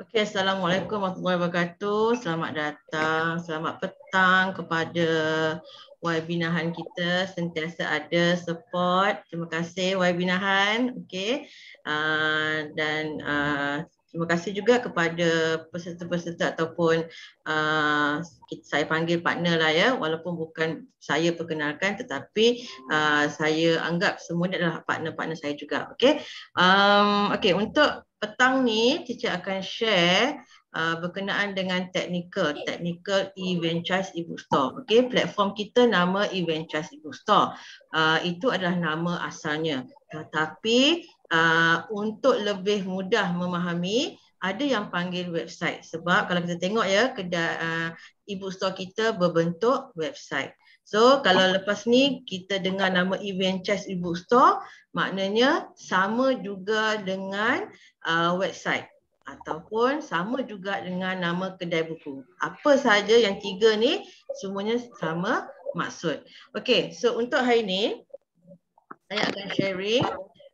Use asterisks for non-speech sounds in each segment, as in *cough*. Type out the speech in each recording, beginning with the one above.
Okay, Assalamualaikum warahmatullahi wabarakatuh. Selamat datang, selamat petang kepada Wibinahan kita sentiasa ada support. Terima kasih Wibinahan. Okay. Uh, ah, dan uh, Terima kasih juga kepada peserta-peserta ataupun uh, saya panggil partner lah ya walaupun bukan saya perkenalkan tetapi uh, saya anggap semua ni adalah partner-partner saya juga. Okey. Um, okay, untuk petang ni teacher akan share uh, berkenaan dengan technical technical e-venture ibu store. Okey, platform kita nama e-venture ibu store. Uh, itu adalah nama asalnya. Tetapi Uh, untuk lebih mudah memahami ada yang panggil website sebab kalau kita tengok ya kedai uh, ibu store kita berbentuk website. So kalau lepas ni kita dengar nama event chest ibu store maknanya sama juga dengan uh, website ataupun sama juga dengan nama kedai buku. Apa saja yang tiga ni semuanya sama maksud. Okay so untuk hari ni saya akan sharing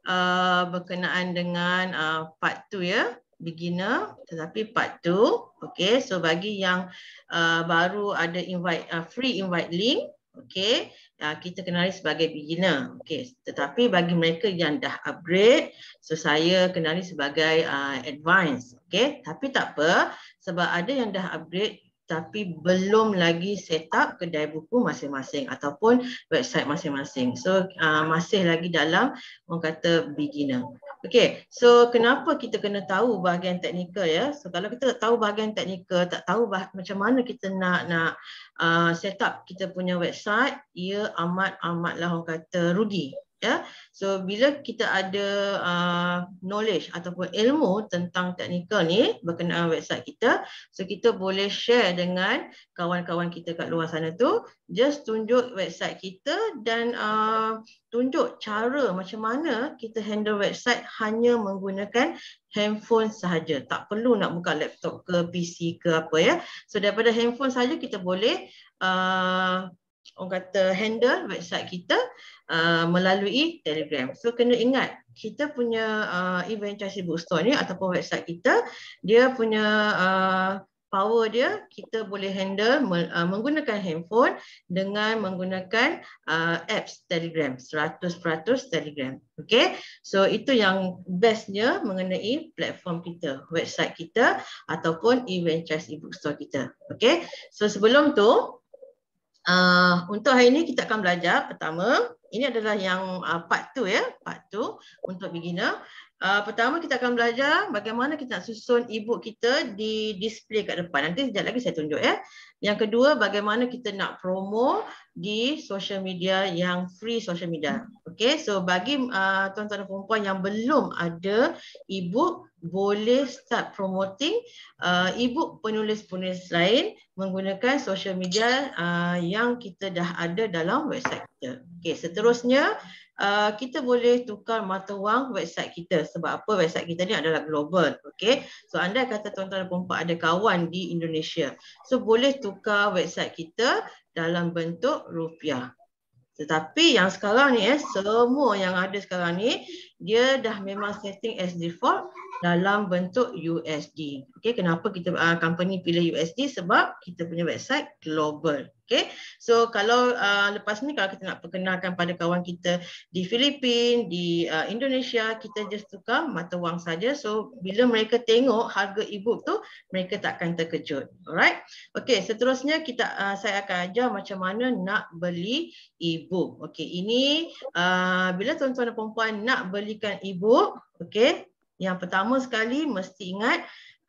Uh, berkenaan dengan uh, part 2 ya beginner tetapi part 2 okey so bagi yang uh, baru ada invite uh, free invite link okey uh, kita kenali sebagai beginner okey tetapi bagi mereka yang dah upgrade so saya kenali sebagai uh, advance okey tapi tak apa sebab ada yang dah upgrade tapi belum lagi set up kedai buku masing-masing ataupun website masing-masing. So uh, masih lagi dalam orang kata beginner. Okay, so kenapa kita kena tahu bahagian teknikal ya? So kalau kita tak tahu bahagian teknikal, tak tahu bah- macam mana kita nak nak uh, set up kita punya website, ia amat amatlah orang kata rugi ya so bila kita ada uh, knowledge ataupun ilmu tentang teknikal ni berkenaan website kita so kita boleh share dengan kawan-kawan kita kat luar sana tu just tunjuk website kita dan uh, tunjuk cara macam mana kita handle website hanya menggunakan handphone sahaja tak perlu nak buka laptop ke PC ke apa ya so daripada handphone saja kita boleh uh, orang kata handle website kita uh, melalui Telegram. So kena ingat kita punya uh, event Chelsea Bookstore ni ataupun website kita dia punya uh, power dia kita boleh handle uh, menggunakan handphone dengan menggunakan uh, apps Telegram 100% Telegram. Okay, so itu yang bestnya mengenai platform kita, website kita ataupun event Chelsea Bookstore kita. Okay, so sebelum tu Uh, untuk hari ini kita akan belajar pertama, ini adalah yang uh, part tu ya, part tu untuk beginner. Uh, pertama kita akan belajar bagaimana kita nak susun ebook kita di display kat depan. Nanti sekejap lagi saya tunjuk ya. Yang kedua bagaimana kita nak promo di social media yang free social media. Okay, so bagi uh, tuan-tuan dan perempuan yang belum ada ebook, boleh start promoting uh, e penulis-penulis lain menggunakan social media uh, yang kita dah ada dalam website kita. Okay, seterusnya, uh, kita boleh tukar mata wang website kita sebab apa website kita ni adalah global. Okay, so anda kata tuan-tuan dan perempuan ada kawan di Indonesia. So boleh tukar website kita dalam bentuk rupiah. Tetapi yang sekarang ni eh, semua yang ada sekarang ni, dia dah memang setting as default dalam bentuk USD. Okay, kenapa kita uh, company pilih USD? Sebab kita punya website global. Okay, so kalau uh, lepas ni kalau kita nak perkenalkan pada kawan kita di Filipin, di uh, Indonesia, kita just tukar mata wang saja. So bila mereka tengok harga ebook tu, mereka takkan terkejut. Alright, okay. Seterusnya kita uh, saya akan ajar macam mana nak beli ebook, book Okay, ini uh, bila tuan-tuan dan perempuan nak belikan ebook, book okay, yang pertama sekali mesti ingat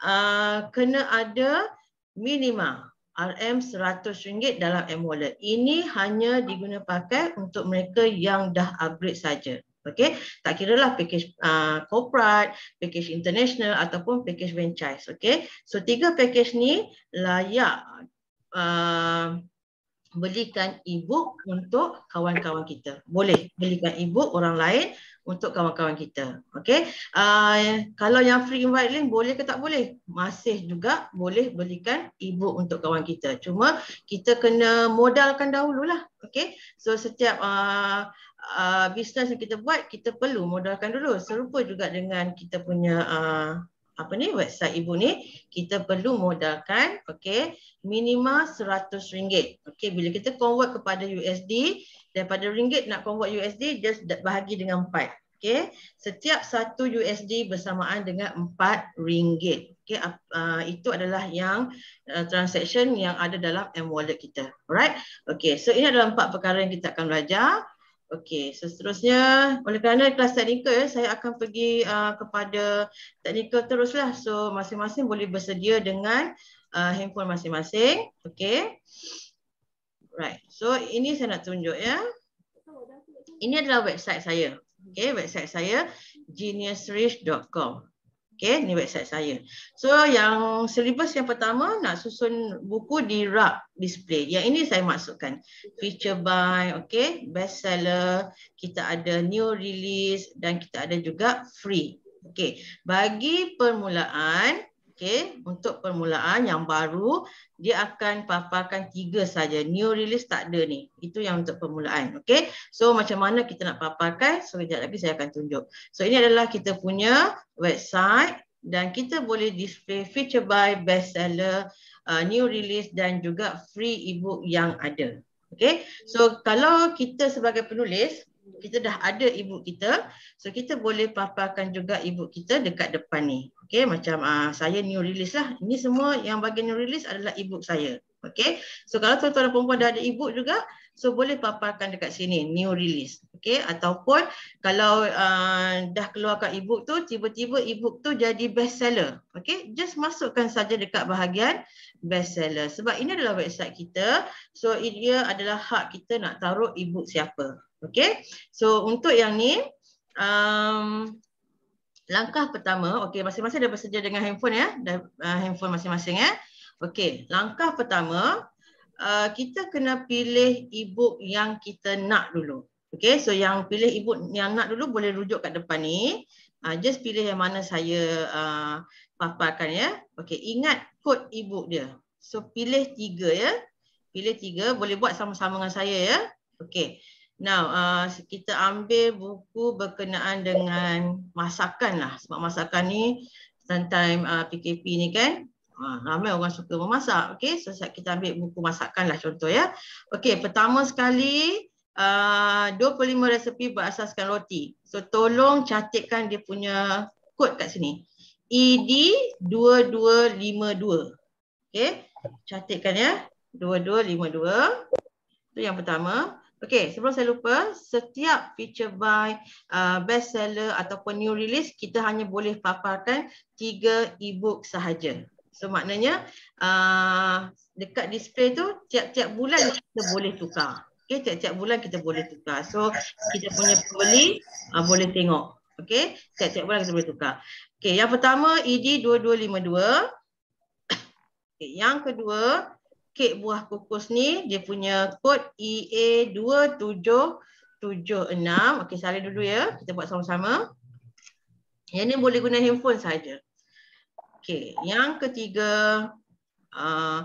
uh, kena ada minima RM100 dalam M-Wallet. Ini hanya diguna pakai untuk mereka yang dah upgrade saja. Okey, tak kira lah package uh, corporate, package international ataupun package franchise. Okey, so tiga package ni layak uh, belikan e-book untuk kawan-kawan kita. Boleh belikan e-book orang lain untuk kawan-kawan kita. Okay. Uh, kalau yang free invite link boleh ke tak boleh? Masih juga boleh belikan e-book untuk kawan kita. Cuma kita kena modalkan dahulu lah, Okay. So setiap uh, ah, Uh, ah, bisnes yang kita buat kita perlu modalkan dulu serupa juga dengan kita punya uh, apa ni website ibu ni kita perlu modalkan okey minima rm ringgit, okey bila kita convert kepada USD daripada ringgit nak convert USD just bahagi dengan 4 okey setiap 1 USD bersamaan dengan 4 ringgit okey uh, itu adalah yang uh, transaction yang ada dalam M wallet kita alright okey so ini adalah empat perkara yang kita akan belajar Okey, so seterusnya oleh kerana kelas teknikal saya akan pergi uh, kepada teknikal teruslah. So masing-masing boleh bersedia dengan uh, handphone masing-masing. Okey. Right. So ini saya nak tunjuk ya. Ini adalah website saya. Okay, website saya geniusrich.com. Okay, ni website saya. So yang syllabus yang pertama nak susun buku di rak display. Yang ini saya masukkan. Feature buy, okay, best seller. kita ada new release dan kita ada juga free. Okay, bagi permulaan, Okay, untuk permulaan yang baru dia akan paparkan tiga saja. New release tak ada ni. Itu yang untuk permulaan. Okay, so macam mana kita nak paparkan? So sekejap lagi saya akan tunjuk. So ini adalah kita punya website dan kita boleh display feature by bestseller uh, new release dan juga free ebook yang ada. Okay, so kalau kita sebagai penulis kita dah ada ibu kita so kita boleh paparkan juga ibu kita dekat depan ni okey macam uh, saya new release lah ini semua yang bagi new release adalah ibu saya okey so kalau tuan-tuan dan puan-puan dah ada ibu juga so boleh paparkan dekat sini new release okey ataupun kalau uh, dah keluarkan ibu tu tiba-tiba ibu tu jadi best seller okey just masukkan saja dekat bahagian bestseller. Sebab ini adalah website kita. So ini adalah hak kita nak taruh ebook siapa. Okay. So untuk yang ni, um, langkah pertama, okay masing-masing dah bersedia dengan handphone ya. Dah, uh, handphone masing-masing ya. Okay, langkah pertama, uh, kita kena pilih ebook yang kita nak dulu. Okay, so yang pilih ibu yang nak dulu boleh rujuk kat depan ni. Uh, just pilih yang mana saya uh, paparkan ya. Okay, ingat kod ibu dia. So pilih tiga ya. Pilih tiga, boleh buat sama-sama dengan saya ya. Okay, now uh, kita ambil buku berkenaan dengan masakan lah. Sebab masakan ni sometimes uh, PKP ni kan. Ha, ramai orang suka memasak. Okay, so kita ambil buku masakan lah contoh ya. Okay, pertama sekali... 25 ah, resepi berasaskan roti. So tolong catatkan dia punya kod kat sini. ED 2252. Okay. catatkan ya. 2252. Itu yang pertama. Okay. Sebelum saya lupa, setiap feature by uh, ah, bestseller ataupun new release, kita hanya boleh paparkan 3 e-book sahaja. So maknanya uh, dekat display tu, tiap-tiap bulan kita boleh tukar. Okey, tiap-tiap bulan kita boleh tukar. So, kita punya pembeli uh, ah, boleh tengok. Okey, tiap-tiap bulan kita boleh tukar. Okey, yang pertama ID e 2252. *coughs* Okey, yang kedua, kek buah kukus ni dia punya kod EA 2776. Okey, salin dulu ya. Kita buat sama-sama. Yang ni boleh guna handphone saja. Okey, yang ketiga, uh,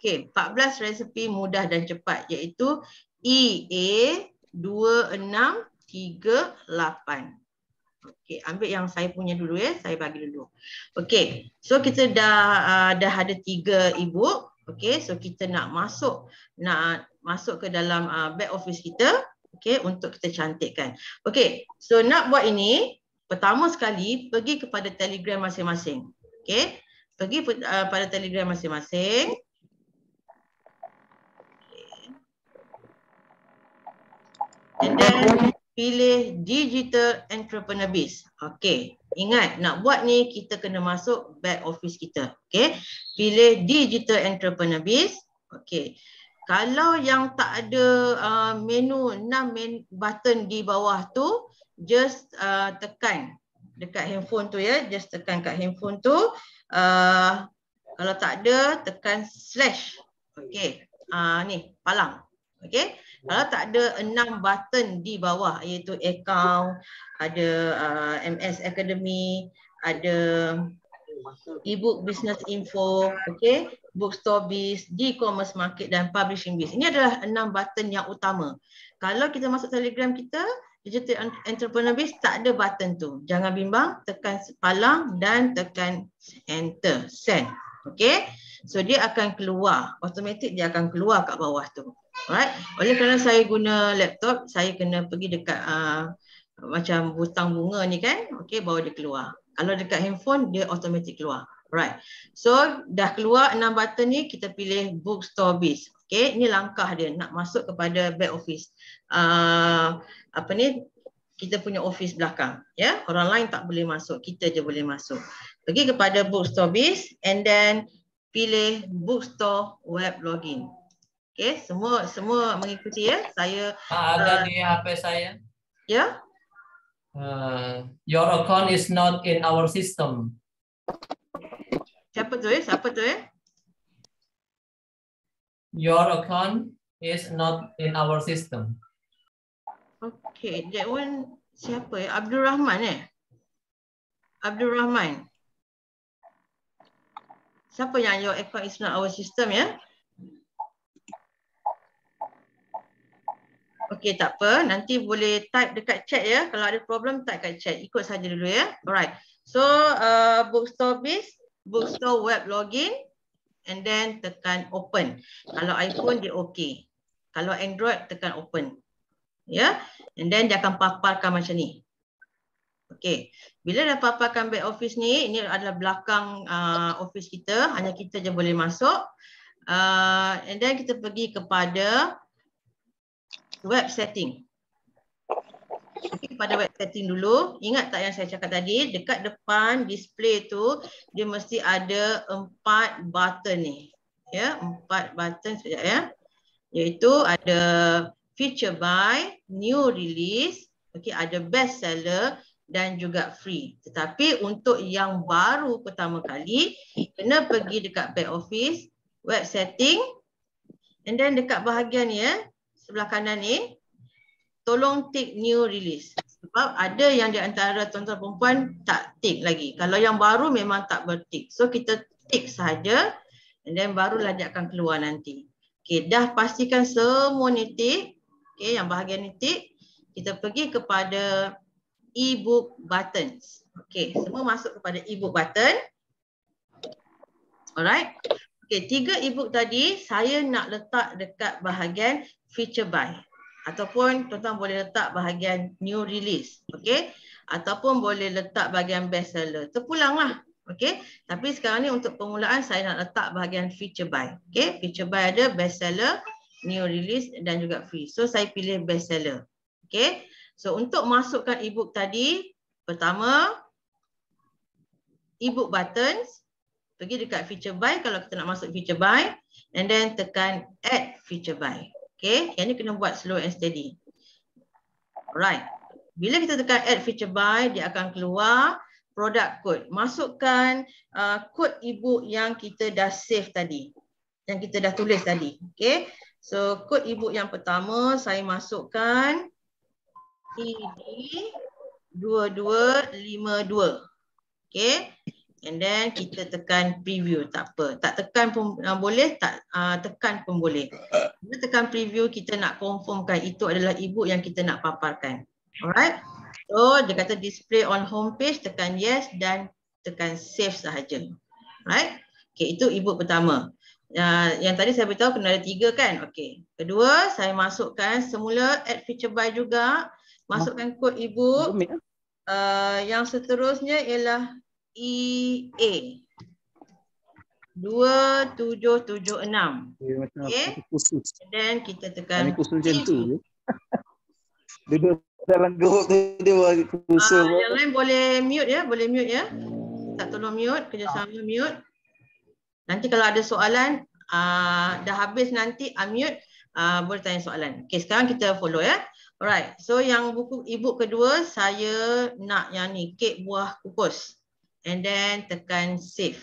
Okey, 14 resepi mudah dan cepat iaitu EA2638. Okey, ambil yang saya punya dulu ya, saya bagi dulu. Okey. So kita dah uh, dah ada tiga ibu. Okey, so kita nak masuk nak masuk ke dalam uh, back office kita, okey, untuk kita cantikkan. Okey. So nak buat ini, pertama sekali pergi kepada Telegram masing-masing. Okey. Pergi uh, pada Telegram masing-masing. And then pilih digital entrepreneur biz. Okay. Ingat nak buat ni kita kena masuk back office kita. Okay. Pilih digital entrepreneur biz. Okay. Kalau yang tak ada uh, menu 6 men button di bawah tu just uh, tekan dekat handphone tu ya. Just tekan kat handphone tu. Uh, kalau tak ada tekan slash. Okay. Uh, ah, ni palang. Okay. Ya. Kalau tak ada enam button di bawah iaitu account, ada uh, MS Academy, ada e-book business info, okay, bookstore biz, e-commerce market dan publishing biz. Ini adalah enam button yang utama. Kalau kita masuk telegram kita, digital entrepreneur biz tak ada button tu. Jangan bimbang, tekan palang dan tekan enter, send. Okay. So dia akan keluar, automatik dia akan keluar kat bawah tu. Alright. Oleh kerana saya guna laptop, saya kena pergi dekat uh, macam butang bunga ni kan. Okay, bawa dia keluar. Kalau dekat handphone, dia automatic keluar. Alright. So, dah keluar enam button ni, kita pilih bookstore biz. Okay, ni langkah dia nak masuk kepada back office. Uh, apa ni, kita punya office belakang. Ya, yeah? orang lain tak boleh masuk. Kita je boleh masuk. Pergi kepada bookstore biz and then pilih bookstore web login. Okey, ya, semua semua mengikuti ya. Saya ha, ada uh, di HP saya. Ya. Yeah? Uh, your account is not in our system. Siapa tu ya? Eh? Siapa tu ya? Eh? Your account is not in our system. Okay, that one siapa ya? Eh? Abdul Rahman eh? Abdul Rahman. Siapa yang your account is not our system ya? Yeah? Okey tak apa. Nanti boleh type dekat chat ya. Kalau ada problem type dekat chat. Ikut saja dulu ya. Alright. So uh, bookstore biz, bookstore web login and then tekan open. Kalau iPhone dia okey. Kalau Android tekan open. Ya. Yeah? And then dia akan paparkan macam ni. Okey. Bila dah paparkan back office ni, ini adalah belakang uh, office kita. Hanya kita je boleh masuk. Uh, and then kita pergi kepada web setting. Okay, pada web setting dulu, ingat tak yang saya cakap tadi, dekat depan display tu dia mesti ada empat button ni. Ya, empat button sekejap ya. Iaitu ada feature by, new release, okay, ada best seller dan juga free. Tetapi untuk yang baru pertama kali, kena pergi dekat back office, web setting and then dekat bahagian ni ya, sebelah kanan ni tolong take new release sebab ada yang di antara tuan-tuan perempuan tak take lagi kalau yang baru memang tak bertik so kita take saja and then barulah dia akan keluar nanti okey dah pastikan semua ni tick okey yang bahagian ni tick kita pergi kepada ebook buttons Okay, semua masuk kepada ebook button alright Okay, tiga ebook tadi saya nak letak dekat bahagian feature by ataupun tuan-tuan boleh letak bahagian new release okey ataupun boleh letak bahagian best seller terpulanglah okey tapi sekarang ni untuk permulaan saya nak letak bahagian feature by okey feature by ada best seller new release dan juga free so saya pilih best seller okey so untuk masukkan ebook tadi pertama ebook buttons pergi dekat feature by kalau kita nak masuk feature by and then tekan add feature by Okay, yang ni kena buat slow and steady. Alright. Bila kita tekan add feature by, dia akan keluar product code. Masukkan uh, ibu ebook yang kita dah save tadi. Yang kita dah tulis tadi. Okay. So, code ebook yang pertama saya masukkan TD2252. Okay and then kita tekan preview tak apa tak tekan pun uh, boleh tak uh, tekan pun boleh kita tekan preview kita nak confirmkan itu adalah ebook yang kita nak paparkan alright so dia kata display on home page tekan yes dan tekan save sahaja alright Okay, itu ebook pertama uh, yang tadi saya beritahu kena ada tiga kan okay? kedua saya masukkan semula add feature by juga masukkan kod ebook uh, yang seterusnya ialah I A. 2776. Okey. Dan kita tekan Ini kursor macam tu. Ya. *laughs* Dia dalam group tu dia bagi Uh, ah, ya. yang lain boleh mute ya, boleh mute ya. Hmm. Tak tolong mute, kerjasama ah. mute. Nanti kalau ada soalan uh, dah habis nanti unmute ah, uh, boleh tanya soalan. Okey, sekarang kita follow ya. Alright, so yang buku ibu kedua saya nak yang ni, kek buah kukus and then tekan save.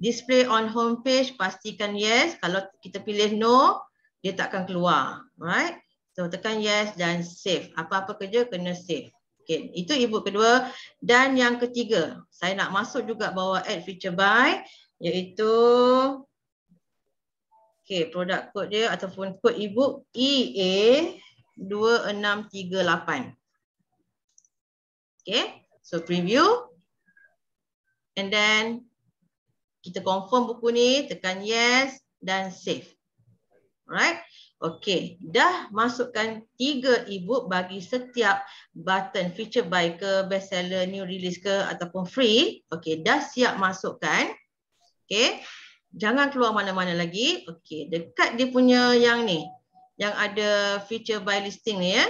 Display on home page, pastikan yes. Kalau kita pilih no, dia tak akan keluar. Right? So tekan yes dan save. Apa-apa kerja kena save. Okay. Itu ibu kedua. Dan yang ketiga, saya nak masuk juga bawa add feature by iaitu okay, produk kod dia ataupun kod ibu EA2638. Okay, so preview. And then kita confirm buku ni, tekan yes dan save. Alright. Okay. Dah masukkan tiga ebook bagi setiap button feature buy ke, bestseller, new release ke ataupun free. Okay. Dah siap masukkan. Okay. Jangan keluar mana-mana lagi. Okay. Dekat dia punya yang ni. Yang ada feature buy listing ni ya.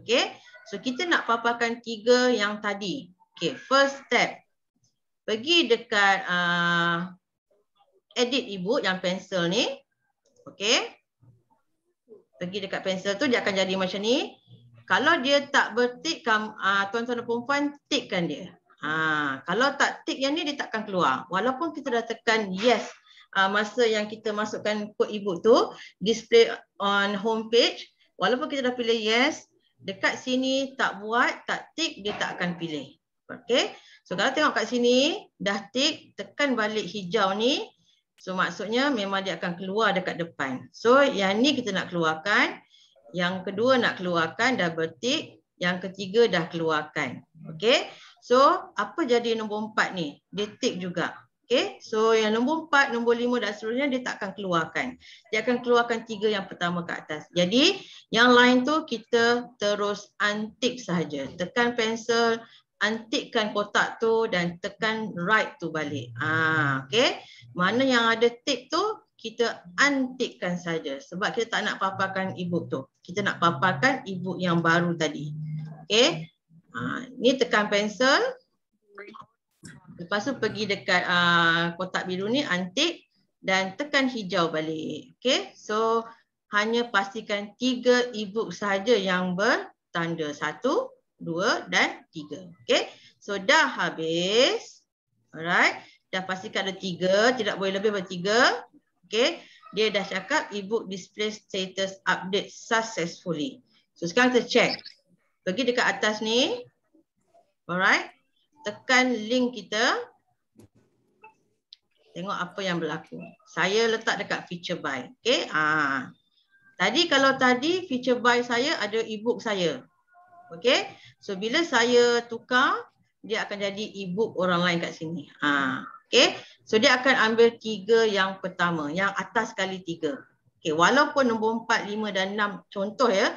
Okay. So kita nak paparkan tiga yang tadi. Okay. First step pergi dekat uh, edit ibu yang pencil ni. okay. Pergi dekat pencil tu dia akan jadi macam ni. Kalau dia tak bertik, uh, tuan-tuan uh, dan perempuan tickkan dia. Ha, kalau tak tick yang ni dia takkan keluar. Walaupun kita dah tekan yes uh, masa yang kita masukkan kod ebook tu display on home page walaupun kita dah pilih yes dekat sini tak buat tak tick dia tak akan pilih. okay? So kalau tengok kat sini, dah tick, tekan balik hijau ni. So maksudnya memang dia akan keluar dekat depan. So yang ni kita nak keluarkan. Yang kedua nak keluarkan, double tick. Yang ketiga dah keluarkan. Okay. So apa jadi nombor empat ni? Dia tick juga. Okay. So yang nombor empat, nombor lima dan seterusnya dia tak akan keluarkan. Dia akan keluarkan tiga yang pertama ke atas. Jadi yang lain tu kita terus untick saja. Tekan pencil antikkan kotak tu dan tekan right tu balik. Ah, okay. Mana yang ada tick tu, kita antikkan saja. Sebab kita tak nak paparkan e tu. Kita nak paparkan e yang baru tadi. Okay. Ah, ni tekan pencil. Lepas tu pergi dekat ah, kotak biru ni, antik. Dan tekan hijau balik. Okay. So, hanya pastikan tiga e sahaja yang bertanda. Satu, Dua dan tiga, Okay. So dah habis. Alright. Dah pastikan ada tiga, Tidak boleh lebih daripada tiga, Okay. Dia dah cakap ebook display status update successfully. So sekarang kita check. Pergi dekat atas ni. Alright. Tekan link kita. Tengok apa yang berlaku. Saya letak dekat feature buy. Okay. Ah. Tadi kalau tadi feature buy saya ada ebook saya. Okay. So bila saya tukar, dia akan jadi ebook orang lain kat sini. Ha. Okay. So dia akan ambil tiga yang pertama, yang atas kali tiga. Okay, walaupun nombor empat, lima dan enam contoh ya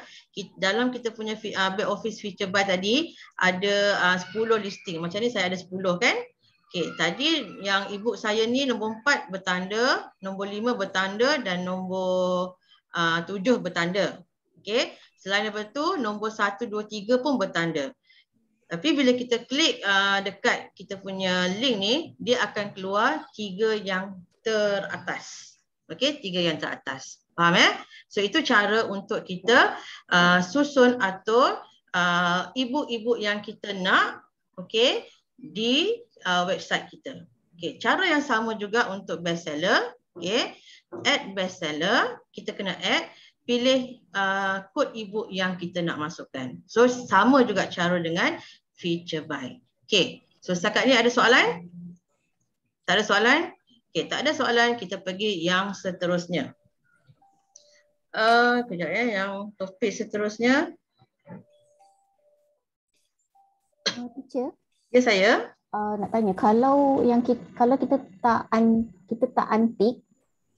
dalam kita punya uh, back office feature buy tadi ada ah, sepuluh listing macam ni saya ada sepuluh kan Okay, tadi yang ibu saya ni nombor empat bertanda nombor lima bertanda dan nombor ah, uh, 7 bertanda Okay. Selain daripada tu, nombor 1, 2, 3 pun bertanda. Tapi bila kita klik uh, dekat kita punya link ni, dia akan keluar tiga yang teratas. Okey, tiga yang teratas. Faham ya? Eh? So itu cara untuk kita uh, susun atau uh, ibu-ibu yang kita nak okay, di uh, website kita. Okay, cara yang sama juga untuk bestseller. Okay, add bestseller. Kita kena add pilih uh, kod ebook yang kita nak masukkan. So sama juga cara dengan feature by. Okay, so setakat ni ada soalan? Tak ada soalan? Okay, tak ada soalan, kita pergi yang seterusnya. Uh, kejap ya, yang topik seterusnya. Uh, teacher. Ya saya. Uh, nak tanya kalau yang kita, kalau kita tak un, kita tak antik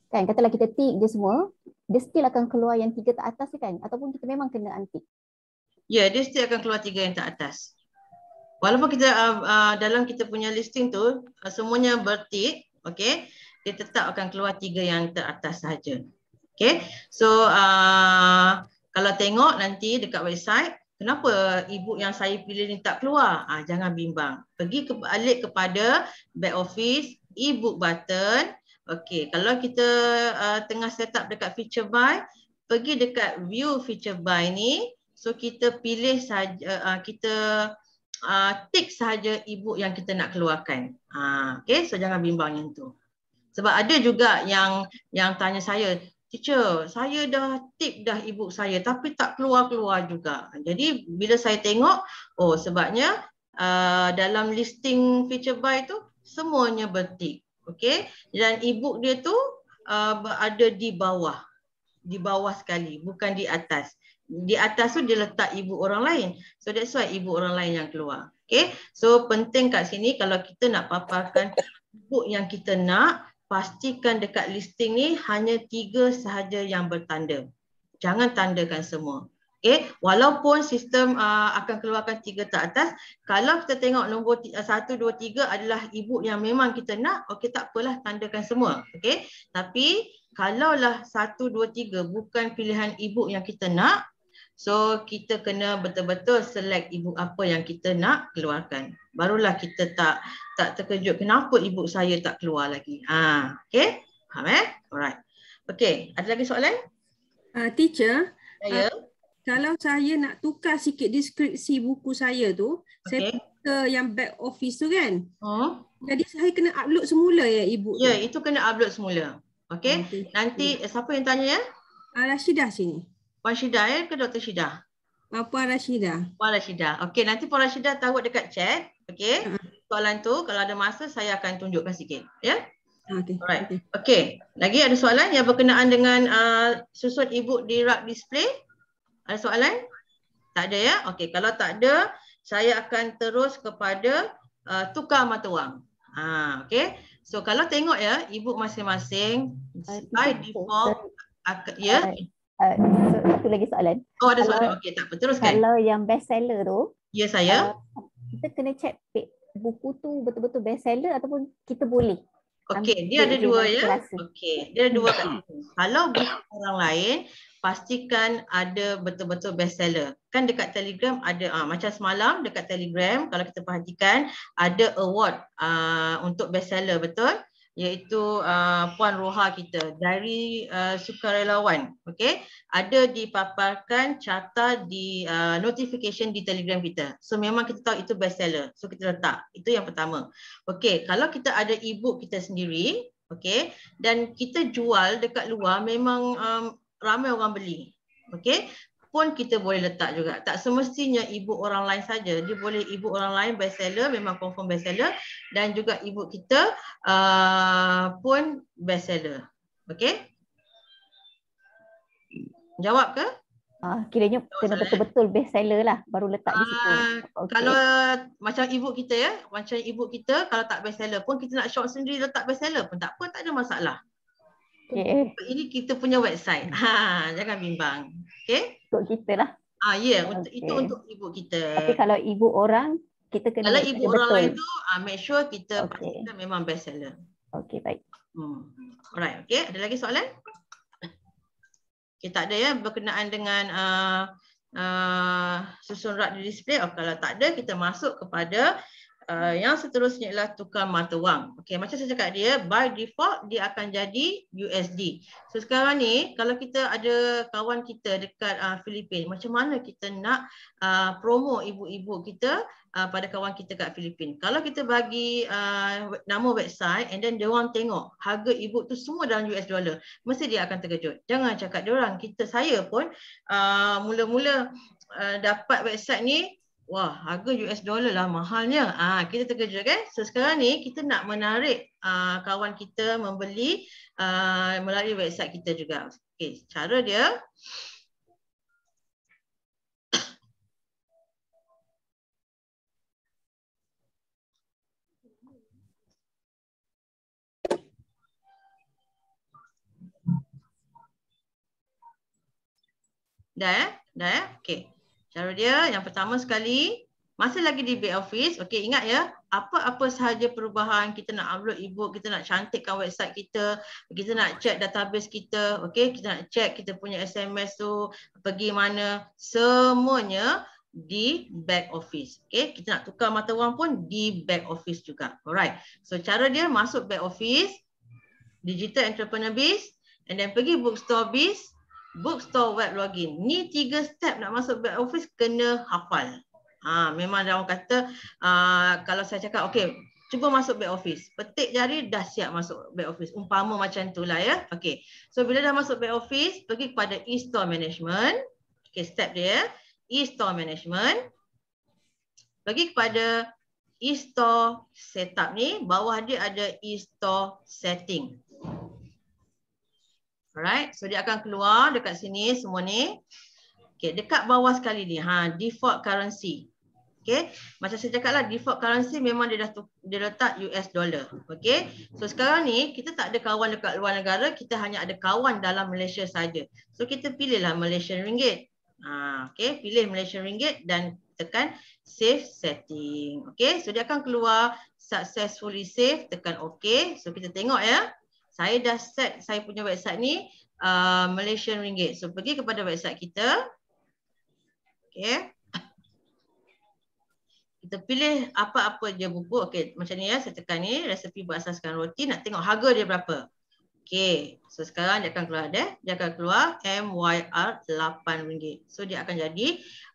kan katalah kita tick je semua dia still akan keluar yang tiga tak atas kan? Ataupun kita memang kena antik? Ya, yeah, dia still akan keluar tiga yang tak atas. Walaupun kita uh, uh, dalam kita punya listing tu, uh, semuanya bertik, okay? dia tetap akan keluar tiga yang teratas sahaja. Okay? So, uh, kalau tengok nanti dekat website, kenapa ibu yang saya pilih ni tak keluar? Uh, jangan bimbang. Pergi ke, balik kepada back office, e-book button, Okey, kalau kita uh, tengah set up dekat feature by, pergi dekat view feature by ni, so kita pilih saja uh, kita uh, tick saja ebook yang kita nak keluarkan. Ha, uh, okey, so jangan bimbang yang tu. Sebab ada juga yang yang tanya saya, teacher, saya dah tick dah ebook saya tapi tak keluar-keluar juga. Jadi bila saya tengok, oh sebabnya uh, dalam listing feature by tu semuanya bertick okey dan ebook dia tu uh, ada di bawah di bawah sekali bukan di atas di atas tu dia letak ibu orang lain so that's why ibu orang lain yang keluar okey so penting kat sini kalau kita nak paparkan ebook yang kita nak pastikan dekat listing ni hanya tiga sahaja yang bertanda jangan tandakan semua Okay, walaupun sistem uh, akan keluarkan tiga tak atas, kalau kita tengok nombor ah, satu, dua, tiga adalah ibu yang memang kita nak, okay, tak apalah tandakan semua. Okay, tapi kalaulah satu, dua, tiga bukan pilihan ibu yang kita nak, so kita kena betul-betul select ibu apa yang kita nak keluarkan. Barulah kita tak tak terkejut kenapa ibu saya tak keluar lagi. Ah, ha, okay, faham eh? Alright. Okay, ada lagi soalan? Uh, teacher, ya. ya kalau saya nak tukar sikit deskripsi buku saya tu, okay. saya ke yang back office tu kan? Oh. Jadi saya kena upload semula ya ibu. Ya, tu? itu kena upload semula. Okey. Okay. Nanti okay. Hmm. Eh, siapa yang tanya ya? Ah Rashidah sini. Puan Rashidah ya ke Dr. Rashidah? Ah Puan Rashidah. Puan Rashidah. Okey, nanti Puan Rashidah tahu dekat chat. Okey. Uh-huh. Soalan tu kalau ada masa saya akan tunjukkan sikit, ya? Ah, okey. Alright. Okey. Okay. Lagi ada soalan yang berkenaan dengan uh, susun ibu di rak display? Ada soalan? Tak ada ya? Okey, kalau tak ada, saya akan terus kepada uh, tukar mata wang. Ha, okey. So kalau tengok ya, ibu masing-masing uh, by default akan ya. Uh, uh so, lagi soalan. Oh, ada soalan. Okey, tak apa. Teruskan. Kalau yang best seller tu, ya saya. Uh, kita kena check pick buku tu betul-betul best seller ataupun kita boleh. Okey, dia ada dua ya. Okey, dia ada dua kan. Kalau buku orang lain, pastikan ada betul-betul bestseller. Kan dekat Telegram ada uh, macam semalam dekat Telegram kalau kita perhatikan ada award uh, untuk bestseller betul iaitu uh, puan Roha kita dari uh, sukarelawan Okay, ada dipaparkan carta di uh, notification di Telegram kita so memang kita tahu itu best seller so kita letak itu yang pertama Okay, kalau kita ada ebook kita sendiri okay, dan kita jual dekat luar memang um, ramai orang beli. Okey? Pun kita boleh letak juga. Tak semestinya ibu orang lain saja. Dia boleh ibu orang lain best seller, memang confirm best seller dan juga ibu kita uh, pun best seller. Okey? Jawab ke? Ah, kiranya kena betul-betul best seller lah baru letak ah, di situ. Ah, okay. Kalau macam ibu kita ya, macam ibu kita kalau tak best seller pun kita nak short sendiri letak best seller pun tak apa, tak ada masalah. Okay. Ini kita punya website. *laughs* Ha, jangan bimbang. Okay? Untuk kita lah. Ah, ya, yeah, untuk okay. itu untuk ibu kita. Tapi kalau ibu orang, kita kena Kalau ibu orang betul. lain tu, ah, make sure kita okay. pastikan memang best seller. Okay, baik. Hmm. Alright, okay. Ada lagi soalan? Okay, tak ada ya berkenaan dengan uh, uh, susun rak di display. Oh, kalau tak ada, kita masuk kepada Eh, yang seterusnya ialah tukar mata wang. Okey, macam saya cakap dia by default dia akan jadi USD. So sekarang ni kalau kita ada kawan kita dekat uh, eh, Filipina, macam mana kita nak uh, promo ibu-ibu kita uh, pada kawan kita kat Filipina? Kalau kita bagi uh, nama website and then dia orang tengok harga ibu tu semua dalam US dollar, mesti dia akan terkejut. Jangan cakap dia orang, kita saya pun uh, mula-mula uh, dapat website ni wah harga US dollar lah mahalnya. Ah kita terkejut kan. So sekarang ni kita nak menarik uh, kawan kita membeli uh, melalui website kita juga. Okey, cara dia Dah ya? Dah ya? Eh? Okay. Cara dia yang pertama sekali masih lagi di back office. Okey ingat ya apa-apa sahaja perubahan kita nak upload ebook kita nak cantikkan website kita, kita nak check database kita, okey kita nak check kita punya SMS tu pergi mana semuanya di back office. Okey, kita nak tukar mata wang pun di back office juga. Alright. So cara dia masuk back office digital entrepreneur biz and then pergi bookstore biz bookstore web login. Ni tiga step nak masuk back office kena hafal. Ha, memang dia orang kata uh, kalau saya cakap okey cuba masuk back office. Petik jari dah siap masuk back office. Umpama macam lah ya. Okey. So bila dah masuk back office pergi kepada e-store management. Okey step dia e-store management. Pergi kepada e-store setup ni bawah dia ada e-store setting. Alright. So dia akan keluar dekat sini semua ni. Okay. Dekat bawah sekali ni. Ha, default currency. Okay. Macam saya cakap lah default currency memang dia dah dia letak US dollar. Okay. So sekarang ni kita tak ada kawan dekat luar negara. Kita hanya ada kawan dalam Malaysia saja. So kita pilihlah Malaysian ringgit. Ha, okay. Pilih Malaysian ringgit dan tekan save setting. Okay. So dia akan keluar successfully save. Tekan okay. So kita tengok ya saya dah set saya punya website ni uh, Malaysian Ringgit. So pergi kepada website kita. Okay. Kita pilih apa-apa je buku. Okay macam ni ya saya tekan ni resepi berasaskan roti nak tengok harga dia berapa. Okay so sekarang dia akan keluar ada. Dia akan keluar MYR 8 ringgit. So dia akan jadi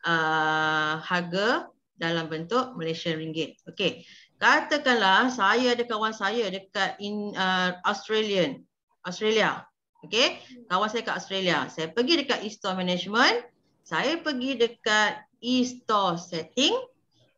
uh, harga dalam bentuk Malaysian Ringgit. Okay. Katakanlah saya ada kawan saya dekat in uh, Australian, Australia. okay? kawan saya kat Australia. Saya pergi dekat e-store management, saya pergi dekat e-store setting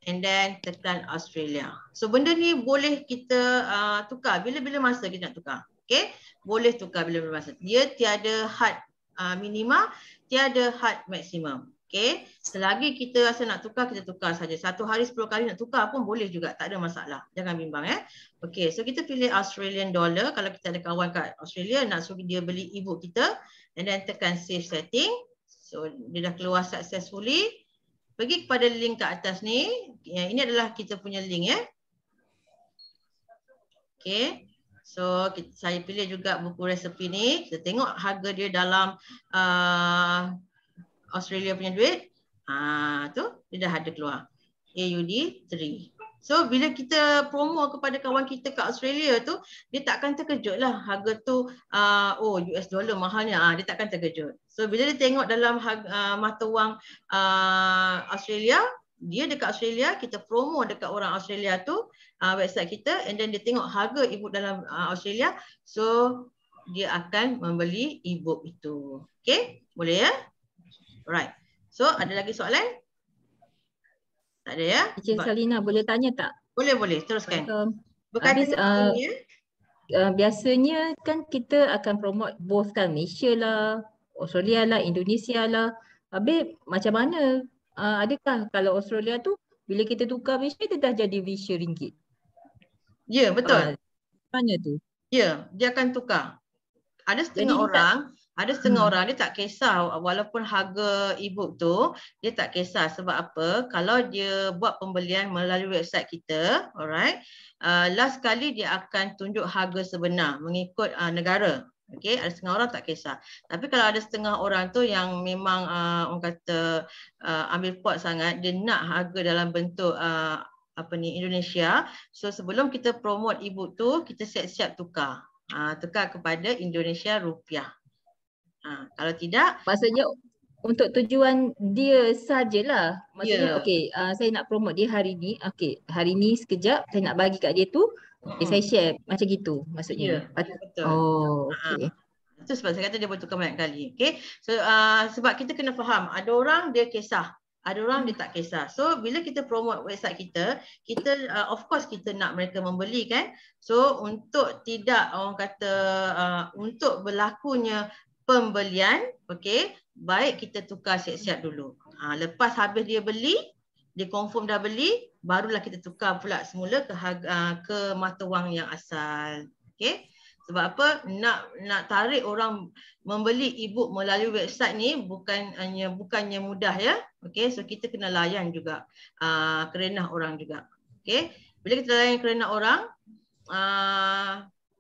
and then tekan Australia. So benda ni boleh kita uh, tukar bila-bila masa kita nak tukar. okay? boleh tukar bila-bila masa. Dia tiada had uh, minima, tiada had maksimum. Okay. Selagi kita rasa nak tukar, kita tukar saja. Satu hari sepuluh kali nak tukar pun boleh juga. Tak ada masalah. Jangan bimbang. Eh? Okay. So kita pilih Australian dollar. Kalau kita ada kawan kat Australia, nak suruh dia beli e-book kita. And then tekan save setting. So dia dah keluar successfully. Pergi kepada link kat atas ni. Yang ini adalah kita punya link. Eh? Okay. So saya pilih juga buku resepi ni. Kita tengok harga dia dalam... Uh, Australia punya duit ah tu dia dah ada keluar AUD 3 so bila kita promo kepada kawan kita kat Australia tu dia takkan terkejut lah harga tu uh, oh US dollar mahalnya ah dia takkan terkejut so bila dia tengok dalam uh, mata wang uh, Australia dia dekat Australia kita promo dekat orang Australia tu uh, website kita and then dia tengok harga ebook dalam uh, Australia so dia akan membeli ebook itu. Okay? Boleh ya? Alright. So ada lagi soalan? Tak ada ya? Encik Salina boleh tanya tak? Boleh boleh teruskan. Um, Bukan Habis, uh, ya? uh, biasanya kan kita akan promote both kan Malaysia lah, Australia lah, Indonesia lah. Habis macam mana? Uh, adakah kalau Australia tu bila kita tukar Malaysia dia dah jadi Malaysia ringgit? Ya yeah, betul. Uh, mana tu? Ya yeah, dia akan tukar. Ada setengah jadi, orang ada setengah hmm. orang dia tak kisah walaupun harga e-book tu dia tak kisah sebab apa? Kalau dia buat pembelian melalui website kita, alright. Uh, last kali dia akan tunjuk harga sebenar mengikut uh, negara. Okay, ada setengah orang tak kisah. Tapi kalau ada setengah orang tu yang memang uh, orang kata uh, ambil pot sangat, dia nak harga dalam bentuk uh, apa ni Indonesia. So sebelum kita promote e-book tu, kita siap-siap tukar. Uh, tukar kepada Indonesia rupiah. Ha, kalau tidak, maksudnya untuk tujuan dia sajalah. Maksudnya yeah. okey, uh, saya nak promote dia hari ni. okay, hari ni sekejap saya nak bagi kat dia tu. Okay, uh hmm. saya share macam gitu maksudnya. Yeah, Pat- ya, betul. Oh, ha, ha. okay. Uh-huh. Itu sebab saya kata dia bertukar banyak kali. Okay. So, uh, sebab kita kena faham. Ada orang dia kisah. Ada orang dia tak kisah. So bila kita promote website kita. Kita uh, of course kita nak mereka membeli kan. So untuk tidak orang kata. Uh, untuk berlakunya pembelian. Okey, baik kita tukar siap-siap dulu. Ha, lepas habis dia beli, dia confirm dah beli, barulah kita tukar pula semula ke, ah, ke mata wang yang asal. Okey. Sebab apa nak nak tarik orang membeli ibu e melalui website ni bukan hanya bukannya mudah ya. Okey, so kita kena layan juga a uh, kerana orang juga. Okey. Bila kita layan kerana orang uh,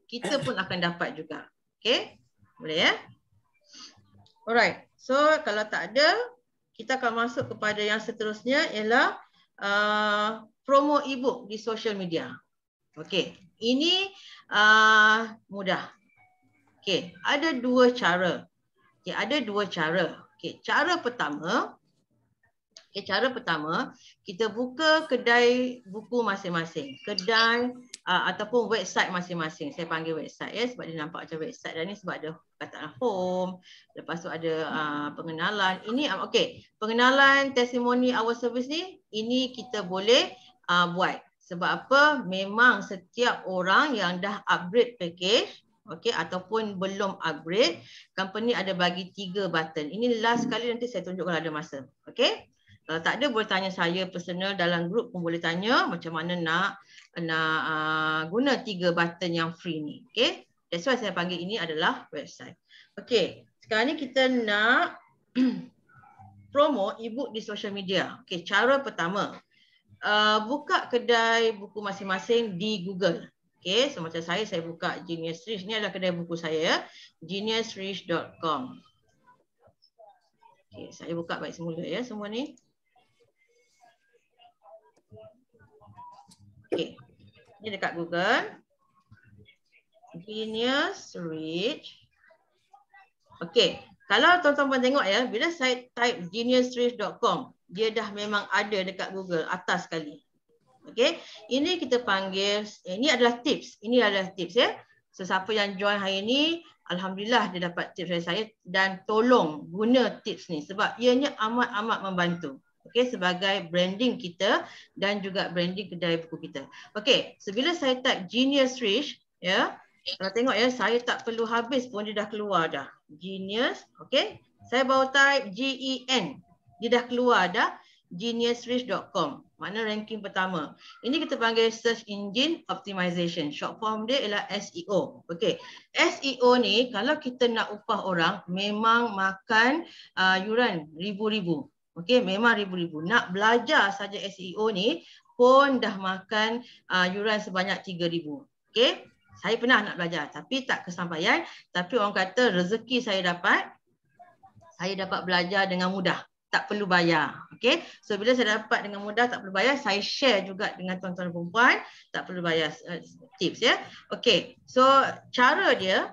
kita pun akan dapat juga. Okey. Boleh ya? Alright, so kalau tak ada, kita akan masuk kepada yang seterusnya ialah uh, promo e-book di social media. Okay, ini uh, mudah. Okay, ada dua cara. Okay, ada dua cara. Okay, cara pertama, Okay, cara pertama, kita buka kedai buku masing-masing. Kedai uh, ataupun website masing-masing. Saya panggil website ya sebab dia nampak macam website dan ni sebab ada kata home. Lepas tu ada uh, pengenalan. Ini ah, okay, pengenalan testimoni our service ni ini kita boleh uh, buat. Sebab apa? Memang setiap orang yang dah upgrade package Okay, ataupun belum upgrade, company ada bagi tiga button. Ini last sekali nanti saya tunjukkan ada masa. Okay, kalau eh, tak ada boleh tanya saya personal dalam grup pun boleh tanya macam mana nak nak uh, guna tiga button yang free ni. Okay. That's why saya panggil ini adalah website. Okay. Sekarang ni kita nak *clears throat* promo e di social media. Okay. Cara pertama. Uh, buka kedai buku masing-masing di Google. Okay, so macam saya, saya buka Genius Rich. ni adalah kedai buku saya. Ya. Geniusrich.com Okay, saya buka baik semula ya semua ni. Okay. Ini dekat Google. Genius Reach. Okay. Kalau tuan-tuan tengok ya, bila saya type geniusreach.com, dia dah memang ada dekat Google atas sekali. Okay. Ini kita panggil, eh, ini adalah tips. Ini adalah tips ya. Sesiapa yang join hari ini, Alhamdulillah dia dapat tips dari saya dan tolong guna tips ni sebab ianya amat-amat membantu okay, sebagai branding kita dan juga branding kedai buku kita. Okay, so bila saya type Genius Rich, ya, yeah, kalau tengok ya, saya tak perlu habis pun dia dah keluar dah. Genius, okay. Saya bawa type G-E-N. Dia dah keluar dah. Geniusrich.com. Mana ranking pertama. Ini kita panggil Search Engine Optimization. Short form dia ialah SEO. Okay. SEO ni kalau kita nak upah orang, memang makan uh, yuran ribu-ribu. Okey, memang ribu-ribu. Nak belajar saja SEO ni pun dah makan uh, yuran sebanyak 3000. Okey. Saya pernah nak belajar tapi tak kesampaian, tapi orang kata rezeki saya dapat saya dapat belajar dengan mudah, tak perlu bayar. Okey. So bila saya dapat dengan mudah tak perlu bayar, saya share juga dengan tuan-tuan perempuan, tak perlu bayar uh, tips ya. Okey. So cara dia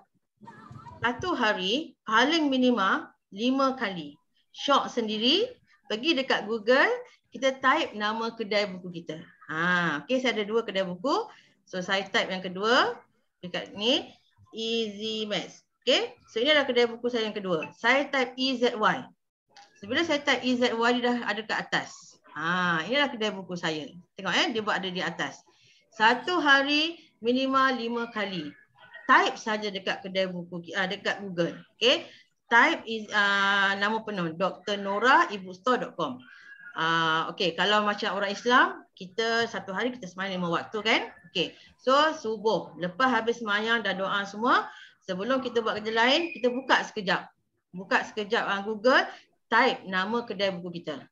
satu hari paling minima lima kali. Shock sendiri, pergi dekat Google, kita type nama kedai buku kita. Ha, okay, saya ada dua kedai buku. So, saya type yang kedua dekat ni, Easy Maths. Okay, so ini adalah kedai buku saya yang kedua. Saya type EZY. Sebelum saya type EZY, dia dah ada kat atas. Ha, ini adalah kedai buku saya. Tengok eh, dia buat ada di atas. Satu hari minima lima kali. Type saja dekat kedai buku, Ah dekat Google. Okay, type is uh, nama penuh Dr. Nora Ibu Uh, okay, kalau macam orang Islam, kita satu hari kita semayang lima waktu kan? Okay, so subuh. Lepas habis semayang dan doa semua, sebelum kita buat kerja lain, kita buka sekejap. Buka sekejap uh, Google, type nama kedai buku kita.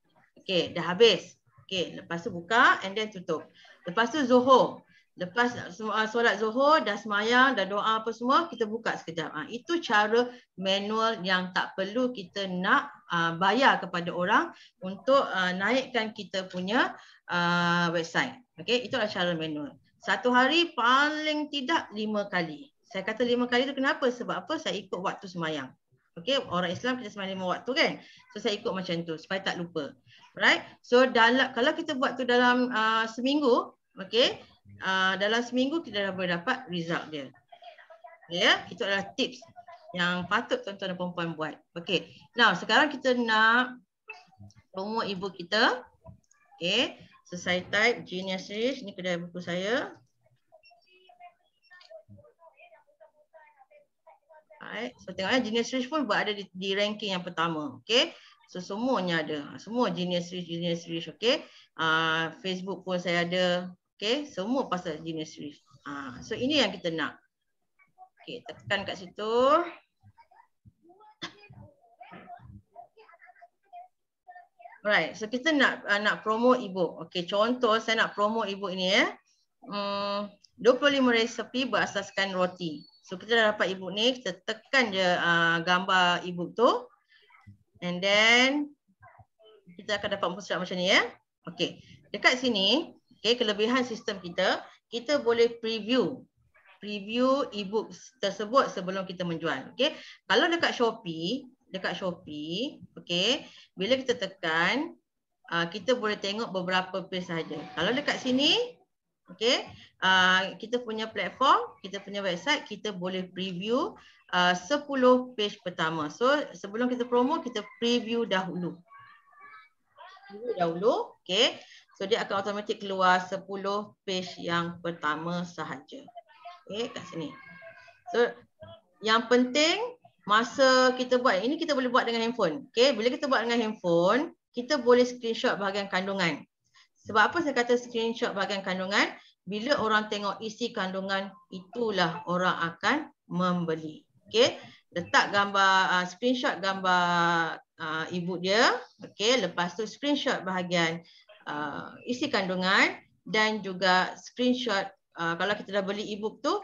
Okay, dah habis. Okay, lepas tu buka and then tutup. Lepas tu zuhur. Lepas uh, solat zuhur, dah semayang, dah doa apa semua, kita buka sekejap. Ha, itu cara manual yang tak perlu kita nak uh, bayar kepada orang untuk uh, naikkan kita punya uh, website. Okay, itulah cara manual. Satu hari paling tidak lima kali. Saya kata lima kali tu kenapa? Sebab apa? Saya ikut waktu semayang. Okay, orang Islam kita semayang lima waktu kan? So saya ikut macam tu supaya tak lupa. Right? So dalam, kalau kita buat tu dalam uh, seminggu, okay, Ah, dalam seminggu kita dah boleh dapat result dia. Ya, itu adalah tips yang patut tuan-tuan dan puan-puan buat. Okey. Now, sekarang kita nak promote ibu kita. Okey. Selesai type genius series. Ini kedai buku saya. Alright. So tengok ya, eh, genius series pun ada di, di ranking yang pertama. Okey. So semuanya ada. Semua genius series, genius series. Okey. Uh, Facebook pun saya ada. Okay, semua pasal jenis reef. Ha, so ini yang kita nak. Okay, tekan kat situ. Alright, so kita nak uh, nak promo ebook. Okay, contoh saya nak promo ebook ini ya. Eh. Hmm, 25 resepi berasaskan roti. So kita dah dapat ebook ni, kita tekan je uh, gambar ebook tu. And then kita akan dapat muka surat macam ni ya. Eh. Okay, dekat sini okay, kelebihan sistem kita, kita boleh preview preview e-book tersebut sebelum kita menjual. Okay. Kalau dekat Shopee, dekat Shopee, okay, bila kita tekan, uh, kita boleh tengok beberapa page saja. Kalau dekat sini, okay, uh, kita punya platform, kita punya website, kita boleh preview ah, uh, 10 page pertama. So sebelum kita promo, kita preview dahulu. Preview dahulu, okay. So dia akan automatik keluar 10 page yang pertama sahaja. Okay, kat sini. So yang penting masa kita buat, ini kita boleh buat dengan handphone. Okay, bila kita buat dengan handphone, kita boleh screenshot bahagian kandungan. Sebab apa saya kata screenshot bahagian kandungan? Bila orang tengok isi kandungan, itulah orang akan membeli. Okay, letak gambar, uh, screenshot gambar uh, ibu dia. Okay, lepas tu screenshot bahagian uh, isi kandungan dan juga screenshot uh, kalau kita dah beli ebook book tu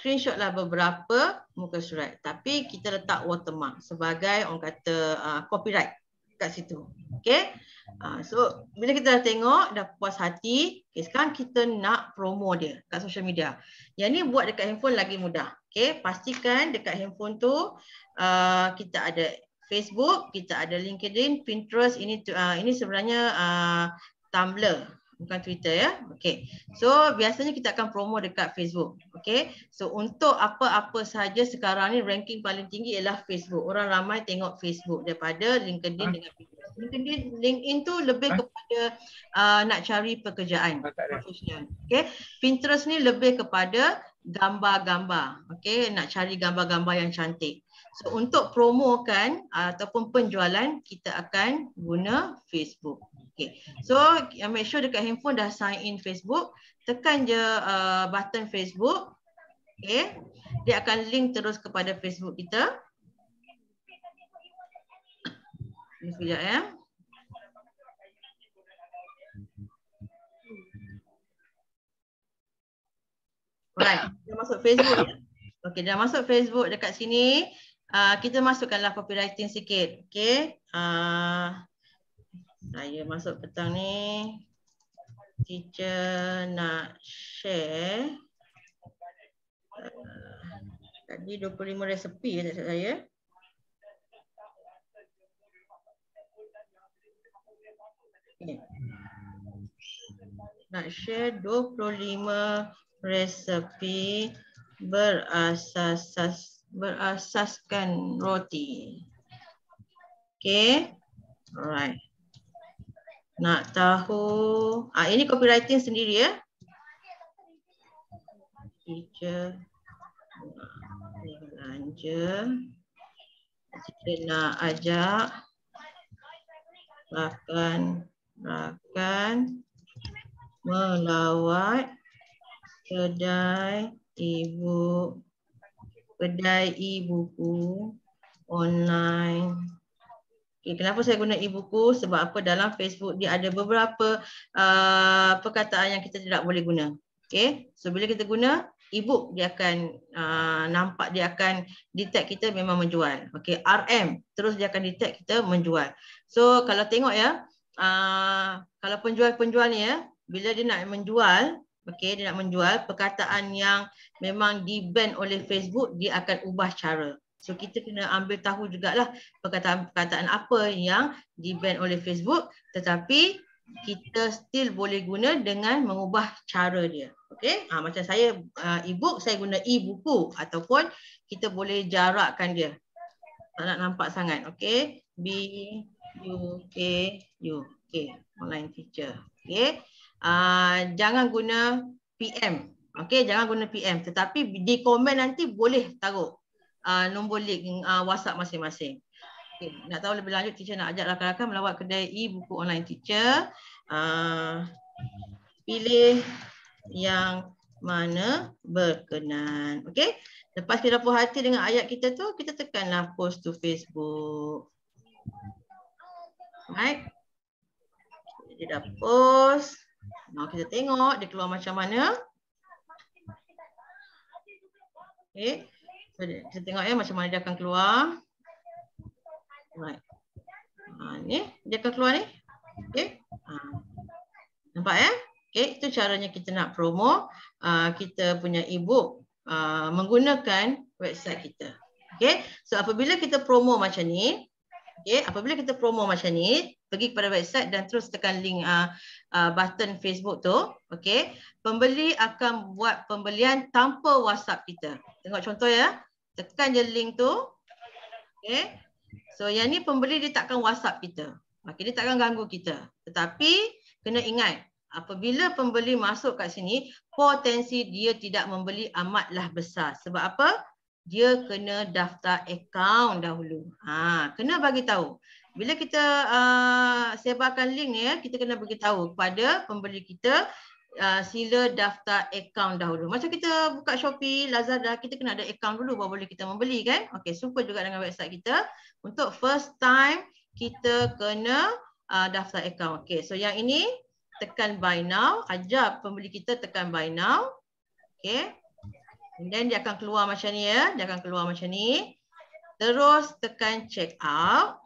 screenshotlah beberapa muka surat tapi kita letak watermark sebagai orang kata uh, copyright kat situ okey uh, so bila kita dah tengok dah puas hati okay, sekarang kita nak promo dia kat social media yang ni buat dekat handphone lagi mudah okey pastikan dekat handphone tu uh, kita ada Facebook kita ada LinkedIn Pinterest ini uh, ini sebenarnya uh, Tumblr bukan Twitter ya. okay. So biasanya kita akan promo dekat Facebook. okay. So untuk apa-apa saja sekarang ni ranking paling tinggi ialah Facebook. Orang ramai tengok Facebook daripada LinkedIn ha? dengan Facebook. LinkedIn, LinkedIn tu lebih ha? kepada uh, nak cari pekerjaan. Ah, okay. Pinterest ni lebih kepada gambar-gambar. okay. nak cari gambar-gambar yang cantik. So untuk promokan ataupun penjualan kita akan guna Facebook. Okay. So make sure dekat handphone dah sign in Facebook, tekan je uh, button Facebook. Okay. Dia akan link terus kepada Facebook kita. Sekejap ya. Eh. Right. Dia masuk Facebook. Okay, dia masuk Facebook dekat sini uh, kita masukkanlah copywriting sikit. okay? Uh, ah, saya masuk petang ni. Teacher nak share. Uh, tadi 25 resepi ya, saya. Nak share 25 resepi berasas berasaskan roti. Okay. Alright. Nak tahu. Ah Ini copywriting sendiri ya. Teacher. Belanja. Kita nak ajak. Rakan. Rakan. Melawat. Kedai. Ibu kedai e-buku online. Okay, kenapa saya guna e-buku? Sebab apa dalam Facebook dia ada beberapa uh, perkataan yang kita tidak boleh guna. Okay? So bila kita guna e-book dia akan uh, nampak dia akan detect kita memang menjual. Okay, RM terus dia akan detect kita menjual. So kalau tengok ya, uh, kalau penjual-penjual ni ya, bila dia nak menjual, okay, dia nak menjual perkataan yang memang di ban oleh Facebook dia akan ubah cara. So kita kena ambil tahu jugalah perkataan-perkataan apa yang di ban oleh Facebook tetapi kita still boleh guna dengan mengubah cara dia. Okey? Ha, ah, macam saya uh, e-book saya guna e-buku ataupun kita boleh jarakkan dia. Tak nak nampak sangat. Okey? B U K U. Okey. Online teacher. Okey? Uh, ah, jangan guna PM. Okay, jangan guna PM. Tetapi di komen nanti boleh taruh uh, nombor link uh, WhatsApp masing-masing. Okay. Nak tahu lebih lanjut, teacher nak ajak rakan-rakan melawat kedai e-buku online teacher. Uh, pilih yang mana berkenan. okay? lepas kita puas hati dengan ayat kita tu, kita tekanlah post to Facebook. Right. kita dah post. Now kita tengok dia keluar macam mana. Okay. So, kita tengok ya macam mana dia akan keluar. Right. Ha, ni dia akan keluar ni. Okay. Ha. Nampak ya? Okay. Itu caranya kita nak promo uh, kita punya e-book uh, menggunakan website kita. Okay. So apabila kita promo macam ni, Okay, apabila kita promo macam ni, pergi kepada website dan terus tekan link uh, uh, button Facebook tu. Okay, pembeli akan buat pembelian tanpa WhatsApp kita. Tengok contoh ya. Tekan je link tu. Okay. So yang ni pembeli dia takkan WhatsApp kita. Okay, dia takkan ganggu kita. Tetapi kena ingat apabila pembeli masuk kat sini, potensi dia tidak membeli amatlah besar. Sebab apa? dia kena daftar account dahulu. Ha, kena bagi tahu. Bila kita uh, sebarkan link ni, ya, kita kena bagi tahu kepada pembeli kita uh, sila daftar account dahulu. Macam kita buka Shopee, Lazada, kita kena ada account dulu baru boleh kita membeli kan. Okey, super juga dengan website kita. Untuk first time, kita kena uh, daftar account. Okey, so yang ini tekan buy now. Ajar pembeli kita tekan buy now. Okey. And then dia akan keluar macam ni ya. Dia akan keluar macam ni. Terus tekan check out.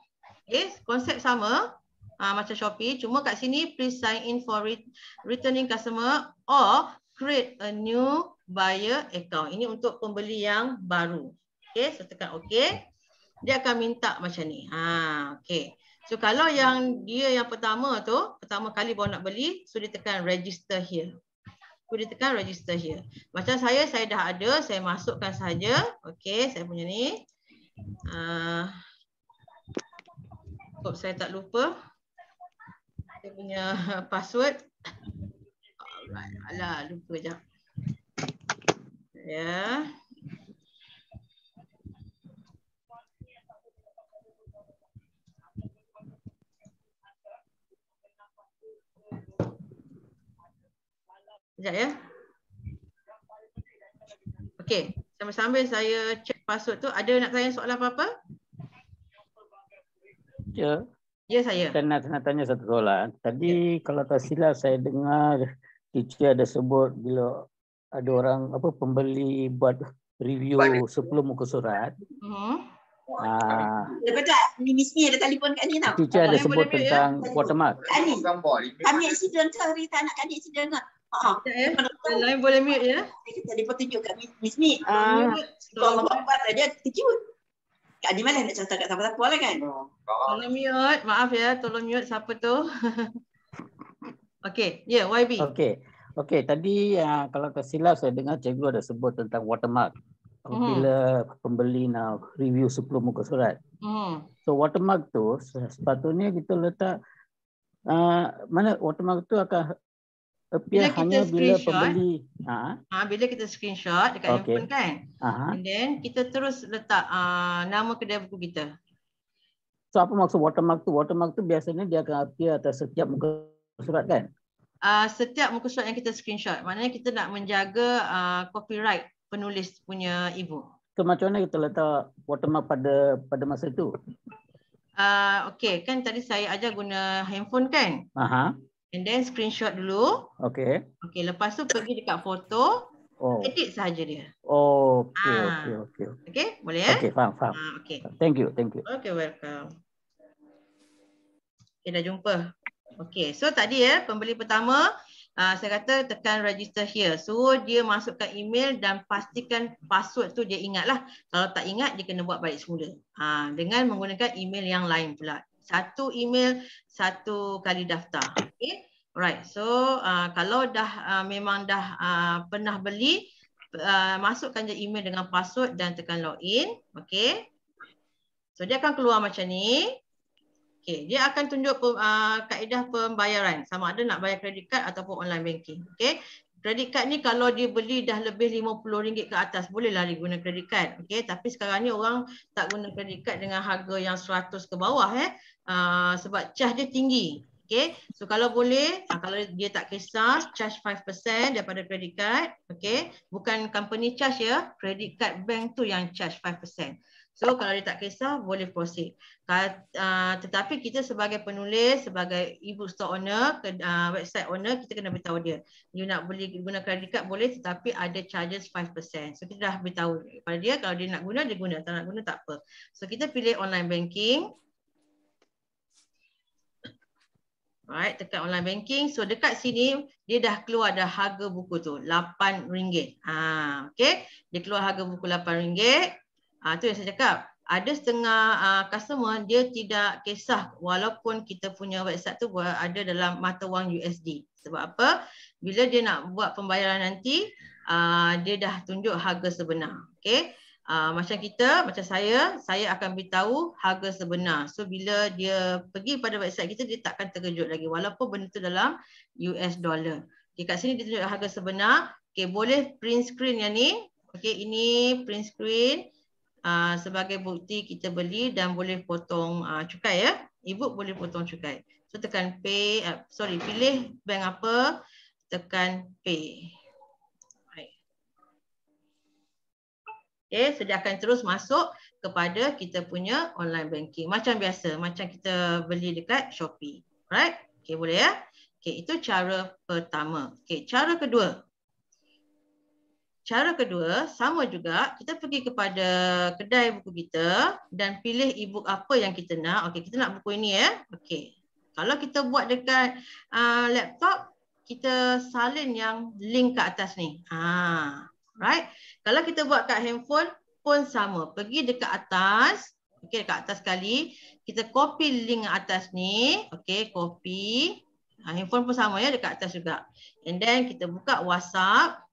Okay. Konsep sama. Ha, macam Shopee. Cuma kat sini please sign in for re returning customer or create a new buyer account. Ini untuk pembeli yang baru. Okay. So tekan okay. Dia akan minta macam ni. Ha, okay. So kalau yang dia yang pertama tu. Pertama kali baru nak beli. So dia tekan register here boleh tekan register here. Macam saya, saya dah ada. Saya masukkan saja. Okay, saya punya ni. Uh, hope saya tak lupa. Saya punya *laughs* password. Alright, alah, lupa je. Ya. Yeah. Sekejap ya. Okey, sambil-sambil saya check password tu, ada nak tanya soalan apa-apa? Ya. Ya saya. Saya nak, nak tanya satu soalan. Tadi ya. kalau tak silap saya dengar teacher ada sebut bila ada orang apa pembeli buat review Bani. sebelum muka surat. Uh-huh. Ah. Lepas ya, tu mini ada telefon kat ni tau. Teacher ada sebut ya? tentang ya. watermark. Kami accident ke hari tak nak kami accident ke? Ha, lain boleh mute ya. Kita tadi pun tunjuk kat Miss Miss ni. Ah, Allah Akbar Kak di mana nak cerita kat siapa-siapa lah kan? Ya. Tolong mute. Maaf ya, tolong mute siapa tu. *laughs* Okey, ya YB. Okey. Okey, tadi uh, kalau tak silap saya dengar cikgu ada sebut tentang watermark. Hmm. Bila hmm. pembeli nak review 10 muka surat. Hmm. So watermark tu sepatutnya kita letak uh, mana watermark tu akan appear bila hanya bila pembeli. Ha? ha. bila kita screenshot dekat okay. handphone kan? Aha. And then kita terus letak uh, nama kedai buku kita. So apa maksud watermark tu? Watermark tu biasanya dia akan appear atas setiap muka surat kan? Uh, setiap muka surat yang kita screenshot. Maknanya kita nak menjaga uh, copyright penulis punya ibu. So macam mana kita letak watermark pada pada masa tu? Uh, okay, kan tadi saya ajar guna handphone kan? Aha. Uh-huh. And then screenshot dulu. Okay. Okay, lepas tu pergi dekat foto. Oh. Edit sahaja dia. Oh, okay, ah. okay, okay. Okay, boleh ya? Eh? Okay, faham, faham. Ah, okay. Thank you, thank you. Okay, welcome. Okay, jumpa. Okay, so tadi ya, pembeli pertama, uh, saya kata tekan register here. so, dia masukkan email dan pastikan password tu dia ingat lah. Kalau tak ingat, dia kena buat balik semula. Ah, uh, dengan menggunakan email yang lain pula satu email satu kali daftar okey alright so uh, kalau dah uh, memang dah uh, pernah beli uh, masukkan je email dengan password dan tekan login okey so dia akan keluar macam ni okey dia akan tunjuk uh, kaedah pembayaran sama ada nak bayar kredit card ataupun online banking okey Kredit card ni kalau dia beli dah lebih RM50 ke atas bolehlah dia guna kredit card. Okay. Tapi sekarang ni orang tak guna kredit card dengan harga yang RM100 ke bawah. Eh. Uh, sebab charge dia tinggi. Okay. So kalau boleh, ah, kalau dia tak kisah, charge 5% daripada kredit card. Okay. Bukan company charge ya, kredit card bank tu yang charge 5%. So kalau dia tak kisah boleh proceed. Ka, uh, tetapi kita sebagai penulis, sebagai ibu store owner, ke, uh, website owner kita kena beritahu dia. You nak beli guna credit card boleh tetapi ada charges 5%. So kita dah beritahu kepada dia kalau dia nak guna dia guna, tak nak guna tak apa. So kita pilih online banking. Alright, tekan online banking. So dekat sini dia dah keluar dah harga buku tu RM8. Ah, ha, okey. Dia keluar harga buku RM8. Ah tu yang saya cakap. Ada setengah uh, customer dia tidak kisah walaupun kita punya website tu ada dalam mata wang USD. Sebab apa? Bila dia nak buat pembayaran nanti, uh, dia dah tunjuk harga sebenar. Okay? Uh, macam kita, macam saya, saya akan beritahu harga sebenar. So bila dia pergi pada website kita, dia takkan terkejut lagi. Walaupun benda itu dalam US dollar. Okay, kat sini dia tunjuk harga sebenar. Okay, boleh print screen yang ni. Okay, ini print screen. Ah, sebagai bukti kita beli dan boleh potong uh, cukai ya. Ibu boleh potong cukai. So tekan pay uh, sorry pilih bank apa tekan pay. Okay, so dia akan terus masuk kepada kita punya online banking. Macam biasa, macam kita beli dekat Shopee. Alright, okay, boleh ya? Okay, itu cara pertama. Okay, cara kedua. Cara kedua, sama juga, kita pergi kepada kedai buku kita dan pilih e-book apa yang kita nak. Okey, kita nak buku ini ya. Eh. Okey. Kalau kita buat dekat uh, laptop, kita salin yang link kat atas ni. Ha, right? Kalau kita buat kat handphone pun sama. Pergi dekat atas, okey dekat atas sekali, kita copy link atas ni. Okey, copy. Ha, handphone pun sama ya dekat atas juga. And then kita buka WhatsApp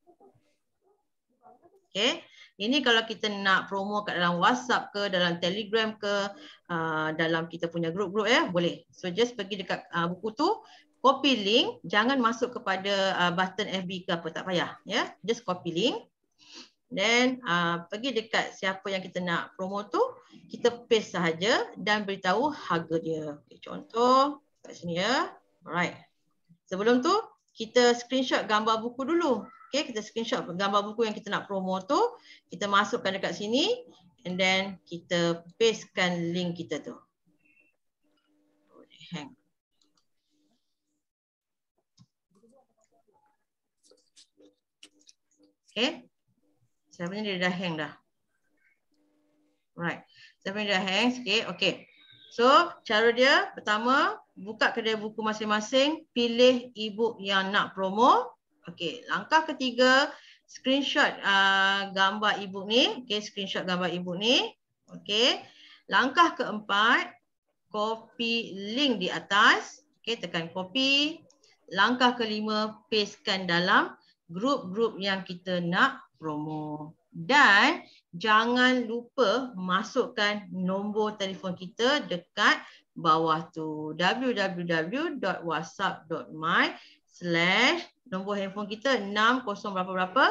Okay. Ini kalau kita nak promo kat dalam WhatsApp ke, dalam Telegram ke, uh, dalam kita punya grup-grup ya, eh, boleh. So just pergi dekat uh, buku tu, copy link, jangan masuk kepada uh, button FB ke apa, tak payah. ya. Yeah. Just copy link. Then uh, pergi dekat siapa yang kita nak promo tu, kita paste sahaja dan beritahu harga dia. Okay, contoh kat sini ya. Alright. Sebelum tu, kita screenshot gambar buku dulu. Okay, kita screenshot gambar buku yang kita nak promo tu. Kita masukkan dekat sini. And then kita pastekan link kita tu. hang. Okay. Siapa ni dia dah hang dah. Right. Siapa ni dah hang sikit. Okay. So cara dia pertama buka kedai buku masing-masing. Pilih ebook yang nak promo. Okey, langkah ketiga screenshot uh, gambar ibu ni. Okey, screenshot gambar ibu ni. Okey. Langkah keempat copy link di atas. Okey, tekan copy. Langkah kelima pastekan dalam grup-grup yang kita nak promo. Dan jangan lupa masukkan nombor telefon kita dekat bawah tu www.whatsapp.my slash nombor handphone kita 60 berapa berapa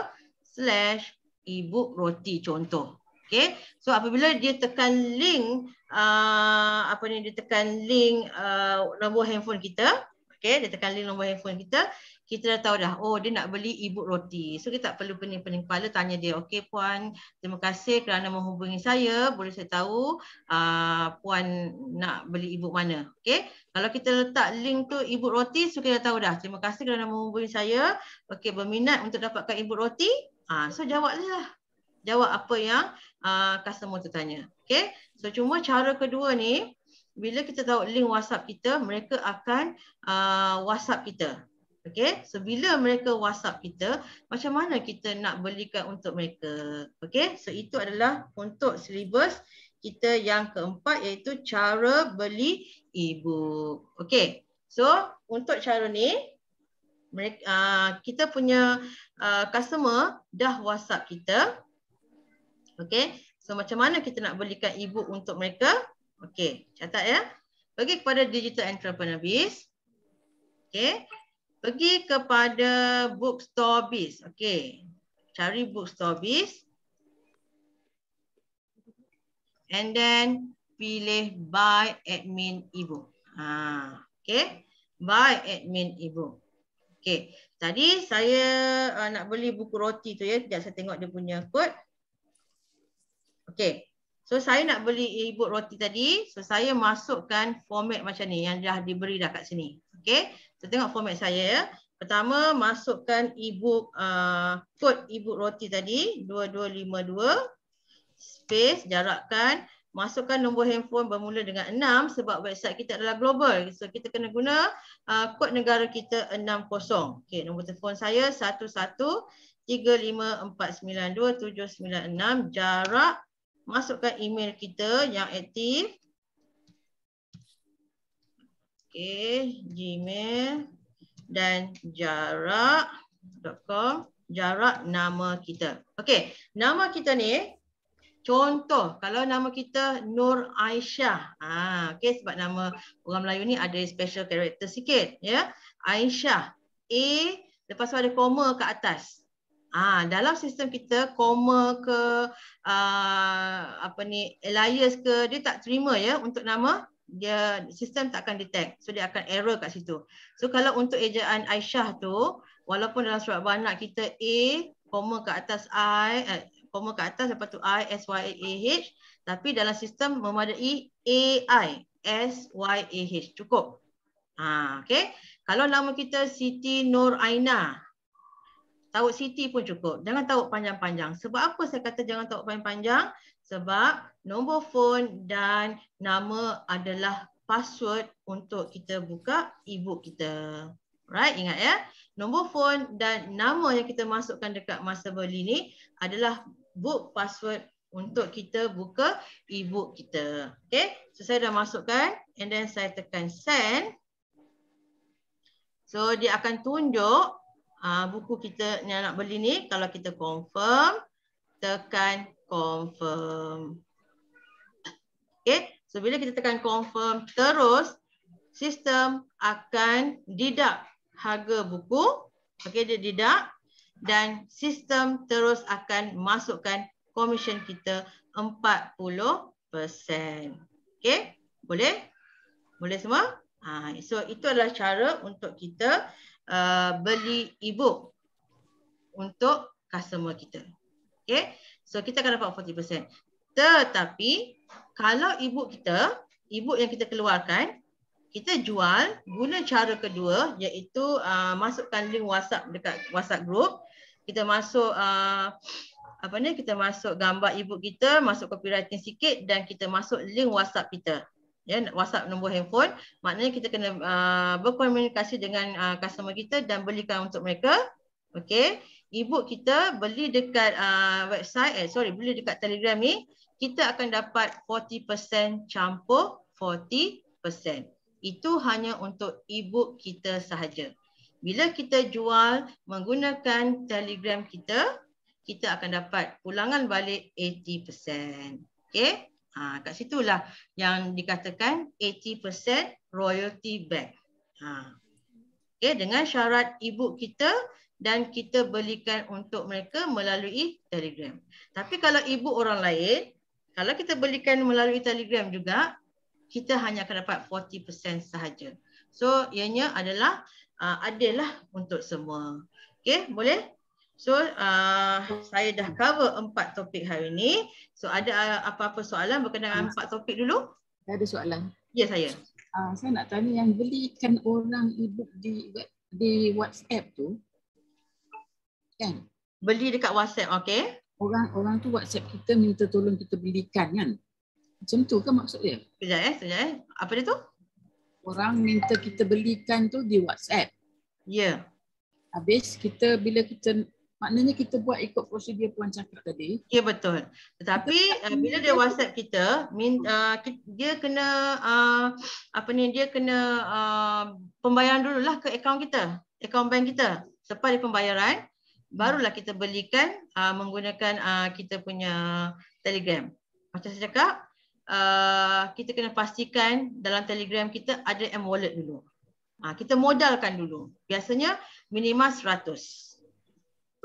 slash ibu roti contoh okay so apabila dia tekan link uh, apa ni dia tekan link uh, nombor handphone kita okay dia tekan link nombor handphone kita kita dah tahu dah oh dia nak beli ibu roti so kita tak perlu pening-pening kepala tanya dia okey puan terima kasih kerana menghubungi saya boleh saya tahu uh, puan nak beli ibu mana okey kalau kita letak link tu ibu roti so kita dah tahu dah terima kasih kerana menghubungi saya okey berminat untuk dapatkan ibu roti ah uh, so jawablah jawab apa yang uh, customer tu tanya okey so cuma cara kedua ni bila kita tahu link WhatsApp kita, mereka akan uh, WhatsApp kita. Okay, so bila mereka WhatsApp kita, macam mana kita nak belikan untuk mereka? Okay, so itu adalah untuk silibus kita yang keempat iaitu cara beli ibu. Okay, So, untuk cara ni mereka uh, kita punya uh, customer dah WhatsApp kita. Okay, So, macam mana kita nak belikan ibu untuk mereka? Okay, catat ya. Bagi kepada Digital Entrepreneur Biz. Okay pergi kepada bookstore biz. Okey. Cari bookstore biz. And then pilih buy admin ebook. Ha, okey. Buy admin ebook. Okey. Tadi saya uh, nak beli buku roti tu ya. Sekejap saya tengok dia punya kod. Okey. So saya nak beli ebook roti tadi. So saya masukkan format macam ni yang dah diberi dah kat sini. Okey, kita tengok format saya ya. Pertama masukkan ebook uh, kod ebook roti tadi 2252 space jarakkan masukkan nombor handphone bermula dengan 6 sebab website kita adalah global. So kita kena guna uh, kod negara kita 60. Okey, nombor telefon saya 11 35492796 jarak masukkan email kita yang aktif okay, gmail dan jarak.com jarak nama kita. Okay, nama kita ni contoh kalau nama kita Nur Aisyah. Ah, ha, okay sebab nama orang Melayu ni ada special character sikit, ya. Yeah? Aisyah. A lepas tu ada koma ke atas. Ah, dalam sistem kita koma ke uh, apa ni alias ke dia tak terima ya untuk nama dia sistem tak akan detect so dia akan error kat situ so kalau untuk ejaan Aisyah tu walaupun dalam surat banak kita A koma ke atas I koma eh, ke atas lepas tu I S Y A H tapi dalam sistem memadai A I S Y A H cukup ha, okay. kalau nama kita Siti Nur Aina Tahu Siti pun cukup. Jangan tahu panjang-panjang. Sebab apa saya kata jangan tahu panjang-panjang? sebab nombor fon dan nama adalah password untuk kita buka e-book kita. Right, ingat ya. Nombor fon dan nama yang kita masukkan dekat masa beli ni adalah book password untuk kita buka e-book kita. Okay, so saya dah masukkan and then saya tekan send. So dia akan tunjuk uh, buku kita yang nak beli ni kalau kita confirm tekan confirm. Okay, so bila kita tekan confirm terus, sistem akan deduct harga buku. Okay, dia deduct dan sistem terus akan masukkan komisen kita 40%. Okay, boleh? Boleh semua? Ha, so itu adalah cara untuk kita uh, beli e-book untuk customer kita. Okay. So kita akan dapat 40%. Tetapi kalau ibu kita, ibu yang kita keluarkan, kita jual guna cara kedua iaitu uh, masukkan link WhatsApp dekat WhatsApp group. Kita masuk uh, apa ni kita masuk gambar ibu kita, masuk copywriting sikit dan kita masuk link WhatsApp kita. Ya, WhatsApp nombor handphone. Maknanya kita kena uh, berkomunikasi dengan uh, customer kita dan belikan untuk mereka. Okey ebook kita beli dekat uh, website eh sorry beli dekat Telegram ni kita akan dapat 40% campur 40%. Itu hanya untuk ebook kita sahaja. Bila kita jual menggunakan Telegram kita, kita akan dapat pulangan balik 80%. Okey? Ha kat situlah yang dikatakan 80% royalty back. Ha. Okay, dengan syarat ebook kita dan kita belikan untuk mereka melalui Telegram. Tapi kalau ibu orang lain, kalau kita belikan melalui Telegram juga, kita hanya akan dapat 40% sahaja. So, ianya adalah uh, adillah untuk semua. Okay, boleh? So, uh, saya dah cover empat topik hari ini. So, ada uh, apa-apa soalan berkenaan empat topik dulu? Ada soalan. Ya, yeah, saya. Uh, saya nak tanya yang belikan orang ibu di di WhatsApp tu, kan hmm. beli dekat WhatsApp okey orang orang tu WhatsApp kita minta tolong kita belikan kan macam tu ke maksud dia sekejap eh sekejap eh apa dia tu orang minta kita belikan tu di WhatsApp ya yeah. habis kita bila kita maknanya kita buat ikut prosedur puan cakap tadi ya yeah, betul tetapi kita, eh, bila dia WhatsApp kita min, uh, dia kena uh, apa ni dia kena uh, pembayaran dululah ke akaun kita akaun bank kita selepas dia pembayaran barulah kita belikan uh, menggunakan uh, kita punya telegram. Macam saya cakap, uh, kita kena pastikan dalam telegram kita ada M-Wallet dulu. Uh, kita modalkan dulu. Biasanya minimal 100.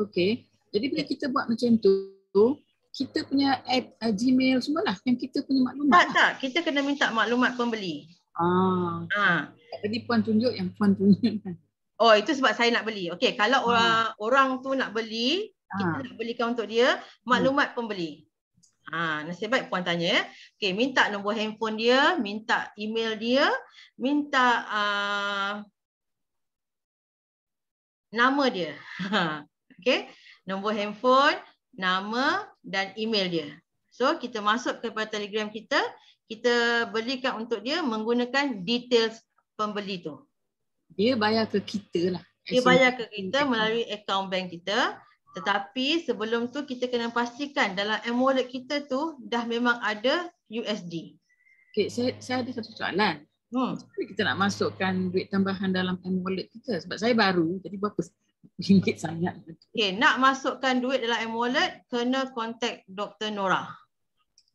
Okay. Jadi bila kita buat macam tu, kita punya app, uh, Gmail semualah yang kita punya maklumat. Tak, lah. tak. Kita kena minta maklumat pembeli. Ah. Ha. Jadi puan tunjuk yang puan tunjuk. Oh itu sebab saya nak beli. Okey, kalau hmm. orang hmm. orang tu nak beli, ha. kita ah. nak belikan untuk dia maklumat hmm. pembeli. Ha, nasib baik puan tanya. Eh. Okey, minta nombor handphone dia, minta email dia, minta uh, nama dia. *laughs* Okey, nombor handphone, nama dan email dia. So kita masuk kepada Telegram kita, kita belikan untuk dia menggunakan details pembeli tu dia bayar ke kita lah. Dia so, bayar ke kita melalui akaun bank kita. Tetapi sebelum tu kita kena pastikan dalam e-wallet kita tu dah memang ada USD. Okay, saya, saya ada satu soalan. Hmm. Jadi kita nak masukkan duit tambahan dalam e-wallet kita sebab saya baru. Jadi berapa *laughs* ringgit sangat. Okay, nak masukkan duit dalam e-wallet kena contact Dr. Nora.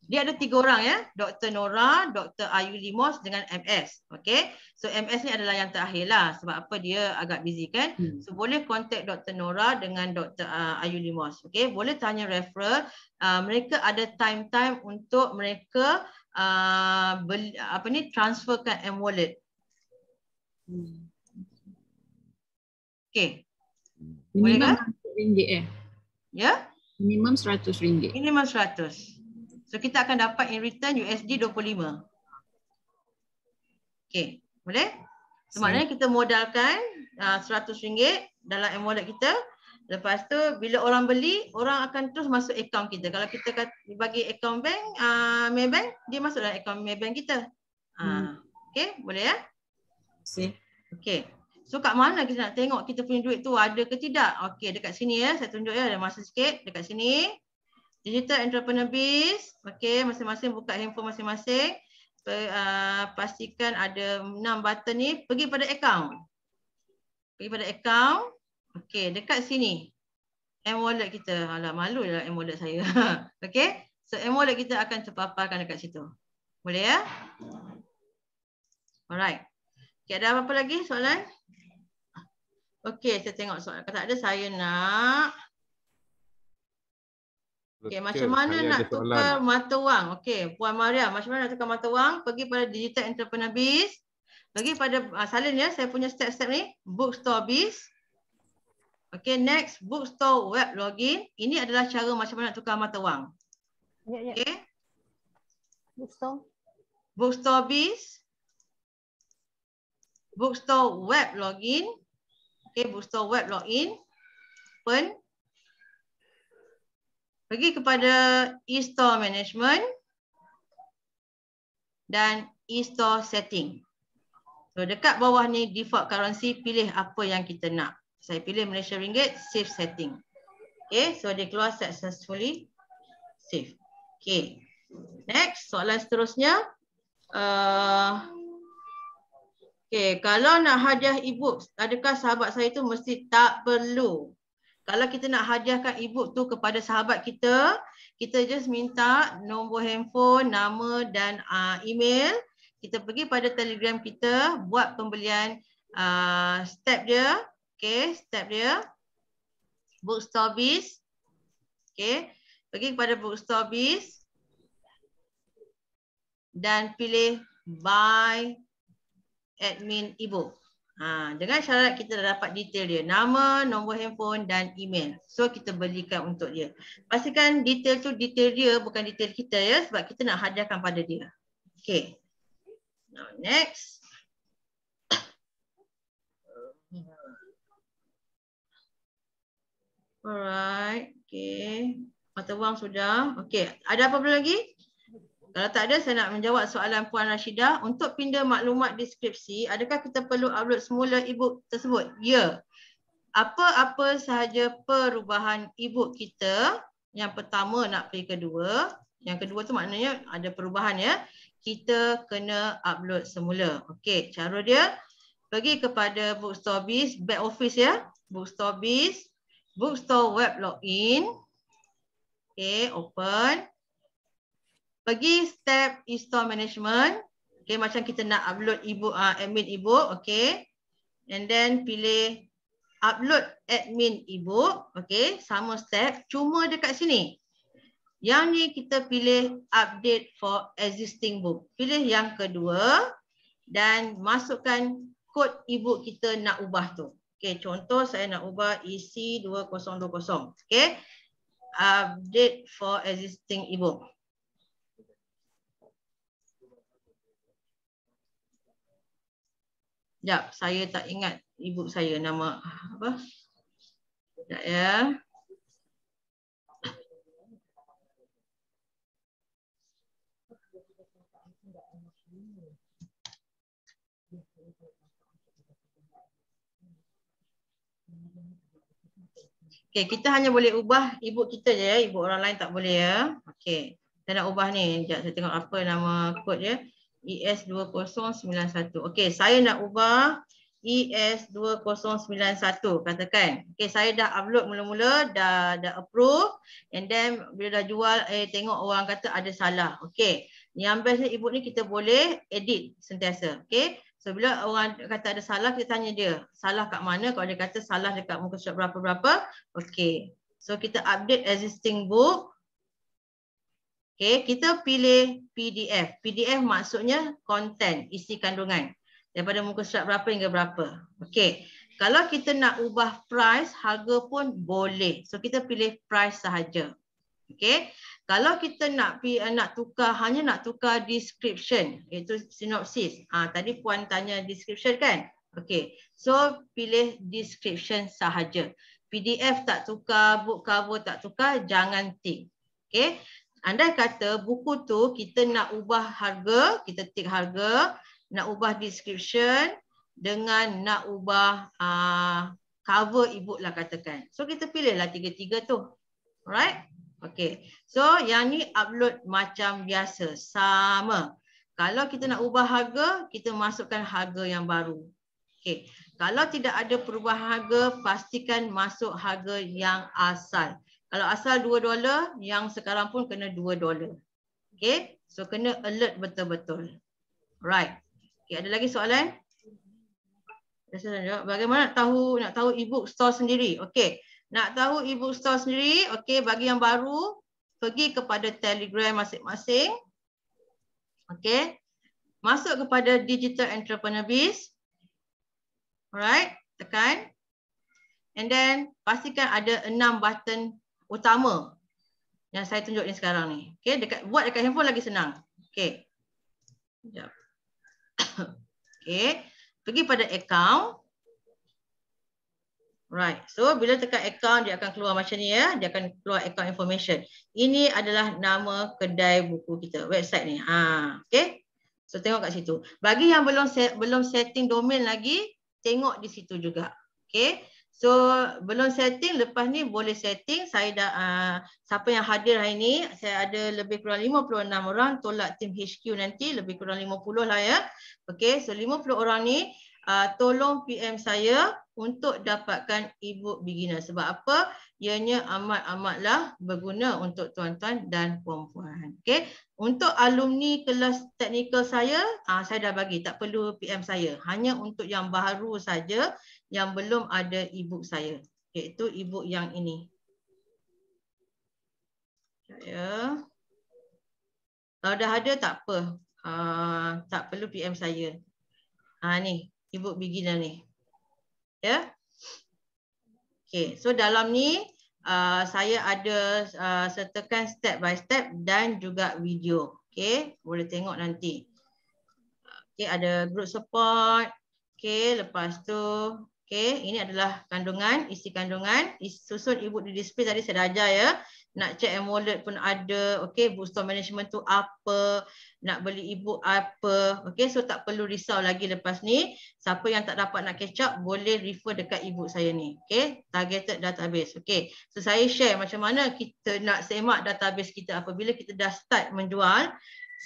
Dia ada tiga orang ya, Dr. Nora, Dr. Ayu Limos dengan MS. Okay, so MS ni adalah yang terakhir lah sebab apa dia agak busy kan. Hmm. So boleh contact Dr. Nora dengan Dr. Uh, Ayu Limos. Okay, boleh tanya referral. Uh, mereka ada time-time untuk mereka uh, beli, apa ni transferkan M-Wallet. Okay. Minimum boleh kan? Eh? Ya? Yeah? Minimum RM100. Minimum RM100. So kita akan dapat in return USD 25. Okay, boleh? So, maknanya kita modalkan uh, RM100 dalam e-wallet kita. Lepas tu bila orang beli, orang akan terus masuk akaun kita. Kalau kita bagi akaun bank, uh, Maybank, dia masuk dalam akaun Maybank kita. Uh, Okey, boleh ya? Okey. So kat mana kita nak tengok kita punya duit tu ada ke tidak? Okay, dekat sini ya. Saya tunjuk ya, ada masa sikit. Dekat sini. Digital entrepreneur base. okay. masing-masing buka handphone masing-masing. Uh, pastikan ada enam button ni. Pergi pada account. Pergi pada account. okay. dekat sini. M-wallet kita. Alah, malu lah M-wallet saya. *laughs* okay. So, M-wallet kita akan terpaparkan dekat situ. Boleh ya? Alright. Okay, ada apa-apa lagi soalan? Okay, saya tengok soalan. Kalau tak ada, saya nak... Okay, macam mana nak tukar mata wang? Okey, Puan Maria, macam mana nak tukar mata wang? Pergi pada Digital Entrepreneur Biz. Pergi pada uh, ah, salin ya, saya punya step-step ni. Bookstore Biz. Okey, next. Bookstore Web Login. Ini adalah cara macam mana nak tukar mata wang. Ya, ya. Okey. Bookstore. Bookstore Biz. Bookstore Web Login. Okey, Bookstore Web Login. Pen pergi kepada e-store management dan e-store setting. So dekat bawah ni default currency pilih apa yang kita nak. Saya pilih Malaysia Ringgit, save setting. Okay, so dia keluar successfully, save. Okay, next soalan seterusnya. Uh, okay, kalau nak hadiah e-books, adakah sahabat saya itu mesti tak perlu? Kalau kita nak hadiahkan e tu kepada sahabat kita, kita just minta nombor handphone, nama dan uh, email. Kita pergi pada telegram kita, buat pembelian uh, step dia. Okay, step dia. Bookstore Biz. Okay, pergi kepada Bookstore Biz. Dan pilih buy admin e Ha, dengan syarat kita dah dapat detail dia. Nama, nombor handphone dan email. So kita belikan untuk dia. Pastikan detail tu detail dia bukan detail kita ya. Sebab kita nak hadiahkan pada dia. Okay. Now next. *coughs* Alright. Okay. Mata wang sudah. Okay. Ada apa-apa lagi? Kalau tak ada, saya nak menjawab soalan Puan Rashida Untuk pindah maklumat deskripsi, adakah kita perlu upload semula e-book tersebut? Ya. Apa-apa sahaja perubahan e-book kita, yang pertama nak pergi kedua, yang kedua tu maknanya ada perubahan ya, kita kena upload semula. Okey, cara dia, pergi kepada Bookstore Biz, back office ya, Bookstore Biz, Bookstore Web Login, okay, open, pergi step e-store management. Okay, macam kita nak upload ebook, uh, admin ebook. Okay. And then pilih upload admin ebook. Okay, sama step. Cuma dekat sini. Yang ni kita pilih update for existing book. Pilih yang kedua dan masukkan kod ebook kita nak ubah tu. Okay, contoh saya nak ubah EC 2020. Okay. Update for existing ebook. Sekejap, saya tak ingat ibu saya nama apa. Sekejap ya. Okay, kita hanya boleh ubah ibu kita je ya. Ibu orang lain tak boleh ya. Okay. Saya nak ubah ni. Sekejap saya tengok apa nama kod ya. ES2091. Okey, saya nak ubah ES2091 katakan. Okey, saya dah upload mula-mula, dah dah approve and then bila dah jual eh tengok orang kata ada salah. Okey. Yang best ni ibu ni kita boleh edit sentiasa. Okey. So bila orang kata ada salah kita tanya dia, salah kat mana? Kalau dia kata salah dekat muka surat berapa-berapa, okey. So kita update existing book Okay, kita pilih PDF. PDF maksudnya konten, isi kandungan. Daripada muka surat berapa hingga berapa. Okay. Kalau kita nak ubah price, harga pun boleh. So kita pilih price sahaja. Okay. Kalau kita nak eh, nak tukar, hanya nak tukar description, iaitu sinopsis. Ha, tadi Puan tanya description kan? Okay. So pilih description sahaja. PDF tak tukar, book cover tak tukar, jangan tick. Okay. Andai kata buku tu kita nak ubah harga, kita tick harga, nak ubah description dengan nak ubah uh, cover ebook lah katakan. So kita pilihlah tiga-tiga tu. Alright? Okay. So yang ni upload macam biasa. Sama. Kalau kita nak ubah harga, kita masukkan harga yang baru. Okay. Kalau tidak ada perubahan harga, pastikan masuk harga yang asal. Kalau asal 2 dolar, yang sekarang pun kena 2 dolar. Okay. So kena alert betul-betul. Right. Okay, ada lagi soalan? Bagaimana nak tahu nak tahu ebook store sendiri? Okay. Nak tahu ebook store sendiri? Okay. Bagi yang baru, pergi kepada telegram masing-masing. Okay. Masuk kepada digital entrepreneur biz. Alright. Tekan. And then pastikan ada enam button utama yang saya tunjuk ni sekarang ni. Okey, dekat buat dekat handphone lagi senang. Okey. *coughs* Okey. Pergi pada account. Right. So bila tekan account dia akan keluar macam ni ya. Dia akan keluar account information. Ini adalah nama kedai buku kita, website ni. Ha, okey. So tengok kat situ. Bagi yang belum set, belum setting domain lagi, tengok di situ juga. Okey. So belum setting lepas ni boleh setting saya dah uh, siapa yang hadir hari ni saya ada lebih kurang 56 orang tolak team HQ nanti lebih kurang 50 lah ya. Okey so 50 orang ni uh, tolong PM saya untuk dapatkan ebook beginner sebab apa? Ianya amat amatlah berguna untuk tuan-tuan dan puan-puan. Okey. Untuk alumni kelas teknikal saya, uh, saya dah bagi tak perlu PM saya. Hanya untuk yang baru saja yang belum ada e saya. Iaitu e yang ini. Ya. Kalau ah, dah ada tak apa. Uh, tak perlu PM saya. Ha, ni e-book beginner ni. Ya. Okay. So dalam ni uh, saya ada uh, sertakan step by step dan juga video. Okay. Boleh tengok nanti. Okay, ada group support. Okay, lepas tu Okey, ini adalah kandungan, isi kandungan, susun ibu di display tadi saya dah ajar ya. Nak check amulet pun ada, okey, booster management tu apa, nak beli ibu apa, okey, so tak perlu risau lagi lepas ni. Siapa yang tak dapat nak catch up boleh refer dekat ibu saya ni, okey, targeted database. Okey, so saya share macam mana kita nak semak database kita apabila kita dah start menjual,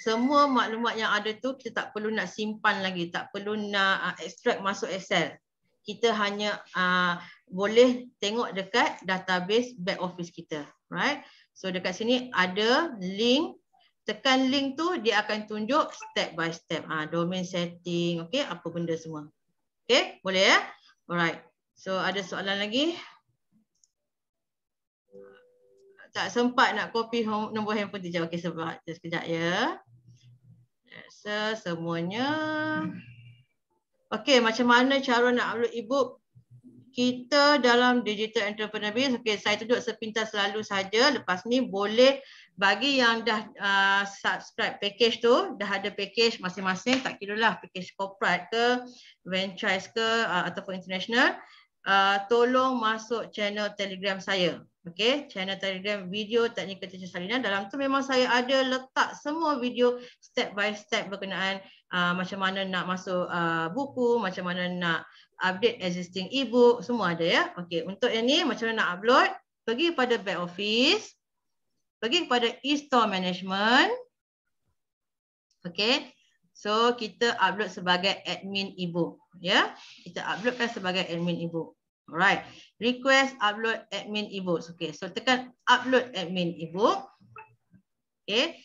semua maklumat yang ada tu kita tak perlu nak simpan lagi, tak perlu nak ah, extract masuk Excel kita hanya uh, boleh tengok dekat database back office kita right so dekat sini ada link tekan link tu dia akan tunjuk step by step ah uh, domain setting okay? apa benda semua okay? boleh ya alright so ada soalan lagi tak sempat nak copy home nombor handphone dia okay? sebab sekejap ya so semuanya hmm. Okey, macam mana cara nak upload e Kita dalam digital entrepreneur business, okay, saya tunjuk sepintas selalu saja. Lepas ni boleh bagi yang dah uh, subscribe package tu, dah ada package masing-masing, tak kira lah package corporate ke, franchise ke uh, ataupun international, uh, tolong masuk channel telegram saya. Okay, channel Telegram video teknik kecil salinan dalam tu memang saya ada letak semua video step by step berkenaan uh, macam mana nak masuk uh, buku, macam mana nak update existing ebook, semua ada ya. Okay, untuk yang ni macam mana nak upload? Pergi pada back office. Pergi kepada e-store management. Okay, So kita upload sebagai admin ebook, ya. Yeah? Kita uploadkan sebagai admin ebook. Alright. Request upload admin ebook. Okay. So tekan upload admin ebook. Okay.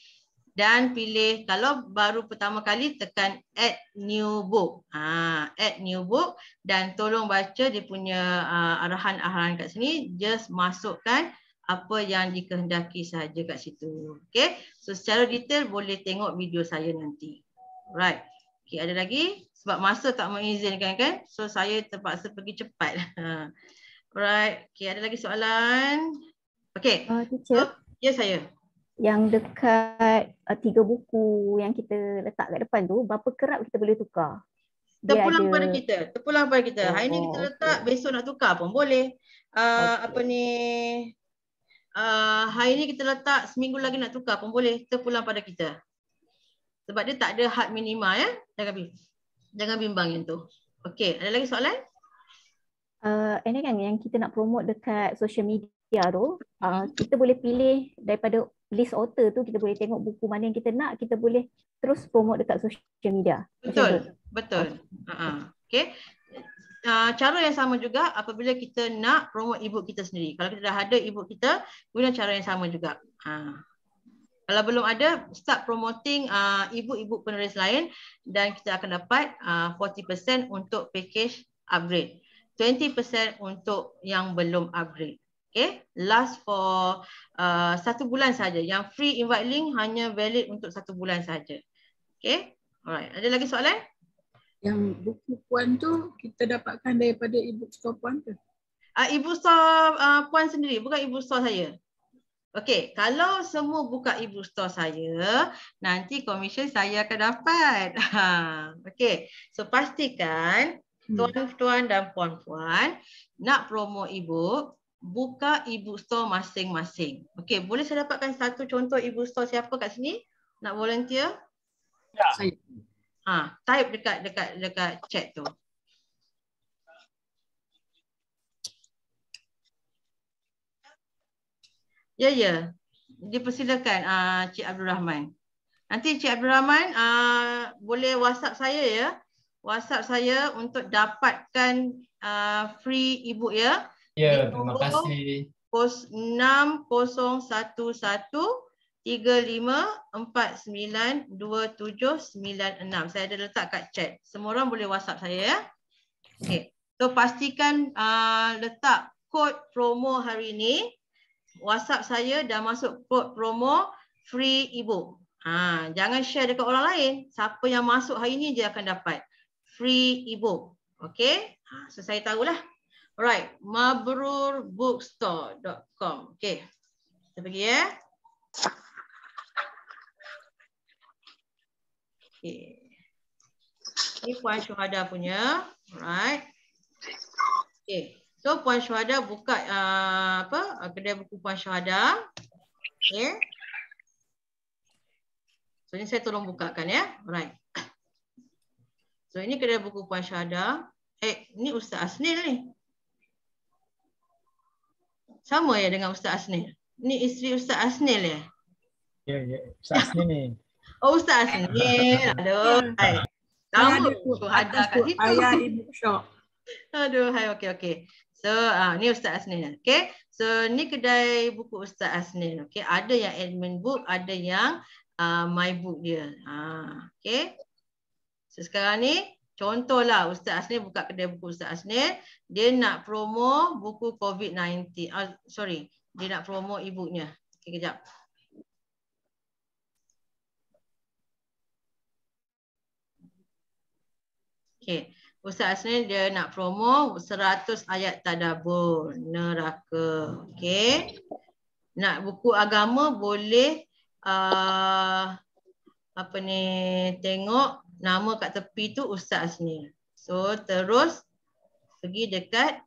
Dan pilih kalau baru pertama kali tekan add new book. Ah, add new book dan tolong baca dia punya uh, arahan-arahan uh, kat sini. Just masukkan apa yang dikehendaki saja kat situ. Okay. So secara detail boleh tengok video saya nanti. Right. Okey, ada lagi? Sebab masa tak mengizinkan kan? So saya terpaksa pergi cepat. *laughs* Alright. Okey, ada lagi soalan? Okey. Uh, so, oh, ya yeah, saya. Yang dekat uh, tiga buku yang kita letak kat depan tu, berapa kerap kita boleh tukar? Terpulang ada... pada kita. Terpulang pada kita. Oh, Hari ni oh, kita letak, okay. besok nak tukar pun boleh. Uh, okay. Apa ni... Uh, hari ni kita letak seminggu lagi nak tukar pun boleh. Terpulang pada kita. Sebab dia tak ada had minima ya. Eh? Jangan bimbang. Jangan bimbang yang tu. Okey, ada lagi soalan? Uh, ini eh, kan yang kita nak promote dekat social media tu, uh, kita boleh pilih daripada list author tu kita boleh tengok buku mana yang kita nak, kita boleh terus promote dekat social media. Betul. Betul. Uh-huh. Okey. Uh-huh. Okay. Uh, cara yang sama juga apabila kita nak promote ebook kita sendiri. Kalau kita dah ada ebook kita, guna cara yang sama juga. Uh. Kalau belum ada, start promoting uh, ibu-ibu penulis lain dan kita akan dapat uh, 40% untuk package upgrade. 20% untuk yang belum upgrade. Okay, last for uh, satu bulan saja. Yang free invite link hanya valid untuk satu bulan saja. Okay, alright. Ada lagi soalan? Yang buku puan tu kita dapatkan daripada ibu store puan ke? Uh, ibu store uh, puan sendiri, bukan ibu store saya. Okey, kalau semua buka ibu store saya, nanti komisen saya akan dapat. *laughs* Ha, okey, so pastikan hmm. tuan-tuan dan puan-puan nak promo ibu, buka ibu store masing-masing. Okey, boleh saya dapatkan satu contoh ibu store siapa kat sini? Nak volunteer? Ya. Ha, type dekat dekat dekat chat tu. Ya, ya. Dipersilakan uh, ah, Cik Abdul Rahman. Nanti Cik Abdul Rahman uh, boleh WhatsApp saya ya. WhatsApp saya untuk dapatkan uh, free ebook ya. Ya, terima kasih. Pos 0601135492796. Saya ada letak kat chat. Semua orang boleh WhatsApp saya ya. Okey. So pastikan uh, letak kod promo hari ini WhatsApp saya dan masuk code promo free ebook. Ha, jangan share dekat orang lain. Siapa yang masuk hari ini dia akan dapat free ebook. Okay? Ha, so saya tahulah. Alright. Mabrurbookstore.com Okay. Kita pergi ya. Eh? Okay. Ini Puan Syuhada punya. Alright. Okay. So Puan Syuhada buka uh, apa uh, kedai buku Puan Syuhada. Okay. So ini saya tolong bukakan ya. Alright. So ini kedai buku Puan Syuhada. Eh, ini Ustaz Asnil ni. Sama ya dengan Ustaz Asnil. Ni isteri Ustaz Asnil ya. Ya, yeah, Yeah. Ustaz Asnil ni. *laughs* oh, Ustaz Asnil. Aduh. Ya. Hai. Tamu Syuhada kat situ. Ayah Ibu Syok. Aduh, hai okey okey. So uh, ni Ustaz Asnin. Okay. So ni kedai buku Ustaz Asnin. Okay. Ada yang admin book, ada yang uh, my book dia. Uh, okay. So sekarang ni contohlah Ustaz Asnin buka kedai buku Ustaz Asnin. Dia nak promo buku COVID-19. Uh, sorry. Dia nak promo e-booknya. Okay, kejap. Okay. Ustaz Asni dia nak promo 100 ayat tadabur neraka. okay? Nak buku agama boleh uh, apa ni tengok nama kat tepi tu Ustaz Asni. So terus pergi dekat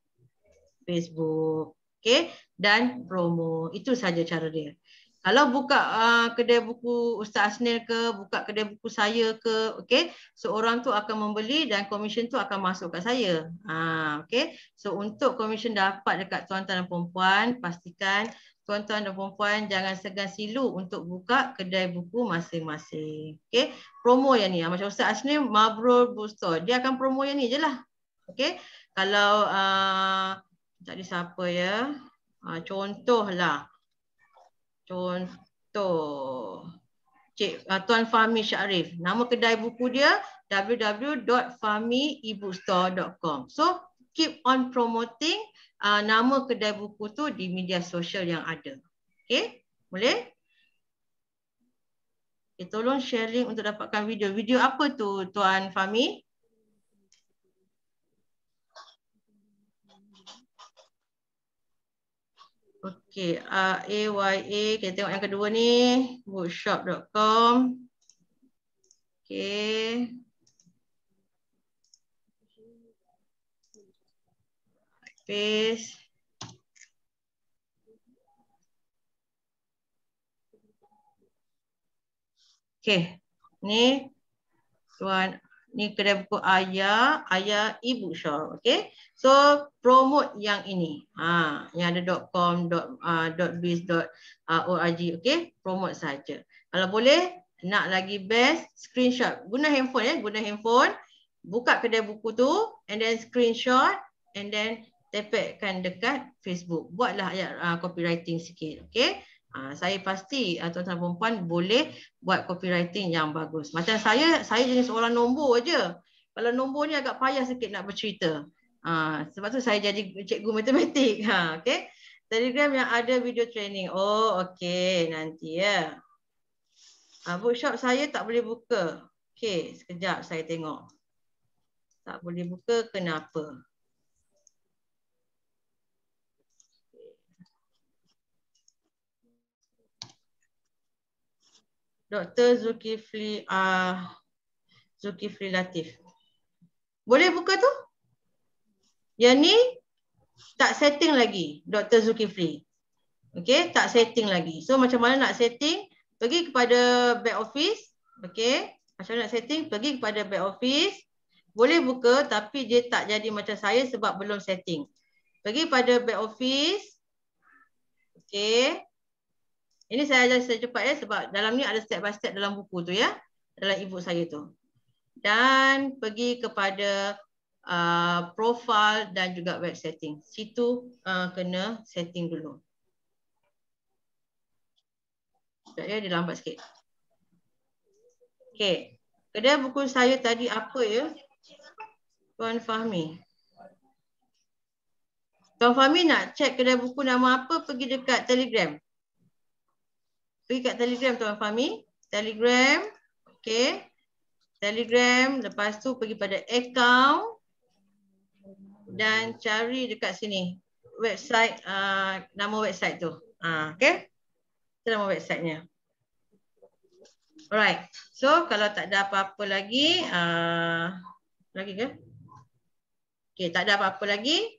Facebook. okay? dan promo. Itu saja cara dia kalau buka uh, kedai buku Ustaz Asnil ke, buka kedai buku saya ke, okey, seorang tu akan membeli dan komisen tu akan masuk kat saya. Ha, okey. So untuk komisen dapat dekat tuan-tuan dan puan-puan, pastikan tuan-tuan dan puan-puan jangan segan silu untuk buka kedai buku masing-masing. Okey. Promo yang ni, ah, macam Ustaz Asnil Mabrur Bookstore, dia akan promo yang ni je lah. Okey. Kalau uh, tak ada siapa ya. Uh, contohlah contoh Cik uh, Tuan Fahmi Syarif. Nama kedai buku dia www.fahmiebookstore.com. So keep on promoting uh, nama kedai buku tu di media sosial yang ada. Okay? Boleh? Okay, tolong sharing untuk dapatkan video. Video apa tu Tuan Fahmi? Okay, uh, AYA, kita tengok yang kedua ni, workshop.com. Okay. Paste. Okay, ni one ni kedai buku ayah, ayah ibu shop. Okay. So promote yang ini. Ha, yang ada .com, uh, .biz, ah, .org. Okay. Promote saja. Kalau boleh, nak lagi best, screenshot. Guna handphone ya. Eh? Guna handphone. Buka kedai buku tu. And then screenshot. And then tepekkan dekat Facebook. Buatlah ayat uh, ah, copywriting sikit. Okay. Ha, saya pasti uh, tuan-tuan perempuan boleh buat copywriting yang bagus. Macam saya, saya jenis orang nombor aja. Kalau nombor ni agak payah sikit nak bercerita. Uh, sebab tu saya jadi cikgu matematik. *laughs* Ha, okay. Telegram yang ada video training. Oh, okay. Nanti ya. Yeah. Ha, workshop saya tak boleh buka. Okay, sekejap saya tengok. Tak boleh buka, Kenapa? Dr. Zulkifli uh, Zulkifli Latif. Boleh buka tu? Yang ni tak setting lagi Dr. Zulkifli. Okay, tak setting lagi. So macam mana nak setting? Pergi kepada back office. Okay, macam mana nak setting? Pergi kepada back office. Boleh buka tapi dia tak jadi macam saya sebab belum setting. Pergi pada back office. Okay. Ini saya ajar secepat ya sebab dalam ni ada step by step dalam buku tu ya. Dalam e saya tu. Dan pergi kepada uh, profile dan juga web setting. Situ uh, kena setting dulu. Sekejap ya, dia lambat sikit. Okay. Kedai buku saya tadi apa ya? Tuan Fahmi. Tuan Fahmi nak cek kedai buku nama apa pergi dekat telegram pergi kat telegram tuan Fahmi telegram okay telegram lepas tu pergi pada account dan cari dekat sini website uh, nama website tu uh, ah, okay itu nama websitenya alright so kalau tak ada apa-apa lagi uh, lagi ke okay tak ada apa-apa lagi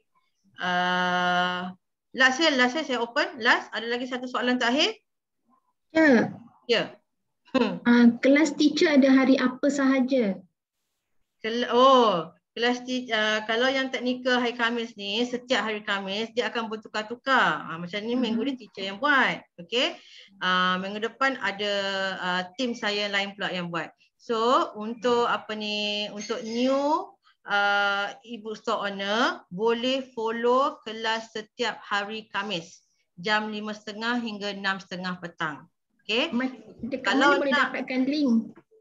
uh, last year last year saya open last ada lagi satu soalan terakhir Ya. Ya. Hmm. Uh, kelas teacher ada hari apa sahaja? Kel oh, kelas teacher uh, ah, kalau yang teknikal hari Khamis ni, setiap hari Khamis dia akan bertukar-tukar. Uh, macam ni hmm. minggu ni hmm. teacher yang buat. Okey. Uh, minggu depan ada uh, tim saya lain pula yang buat. So, untuk apa ni, untuk new Uh, Ibu store owner Boleh follow kelas setiap hari Kamis Jam 5.30 hingga 6.30 petang Okay. Dekat Kalau mana nak, boleh dapatkan link?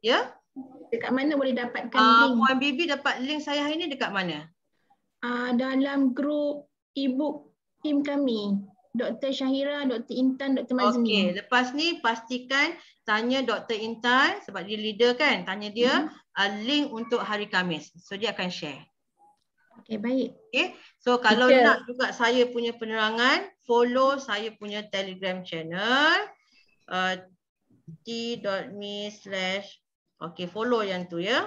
Ya? Yeah? Dekat mana boleh dapatkan uh, link? Puan Bibi dapat link saya hari ini dekat mana? Uh, dalam grup e-book tim kami. Dr. Syahira, Dr. Intan, Dr. Mazmi. Okey, lepas ni pastikan tanya Dr. Intan sebab dia leader kan. Tanya dia hmm. uh, link untuk hari Kamis, So dia akan share. Okay baik. Okay, so kalau Teacher. nak juga saya punya penerangan, follow saya punya Telegram channel uh, t.me slash okay follow yang tu ya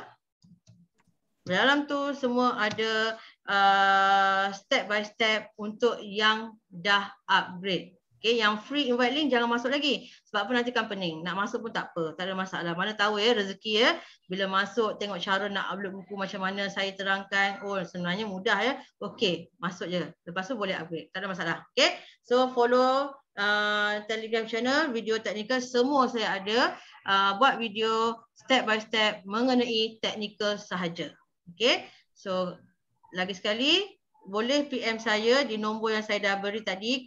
dalam tu semua ada uh, step by step untuk yang dah upgrade okay yang free invite link jangan masuk lagi sebab apa nanti kan pening nak masuk pun tak apa tak ada masalah mana tahu ya rezeki ya bila masuk tengok cara nak upload buku macam mana saya terangkan oh sebenarnya mudah ya okey masuk je lepas tu boleh upgrade tak ada masalah okey so follow uh, Telegram channel video teknikal semua saya ada uh, buat video step by step mengenai teknikal sahaja. Okay, so lagi sekali boleh PM saya di nombor yang saya dah beri tadi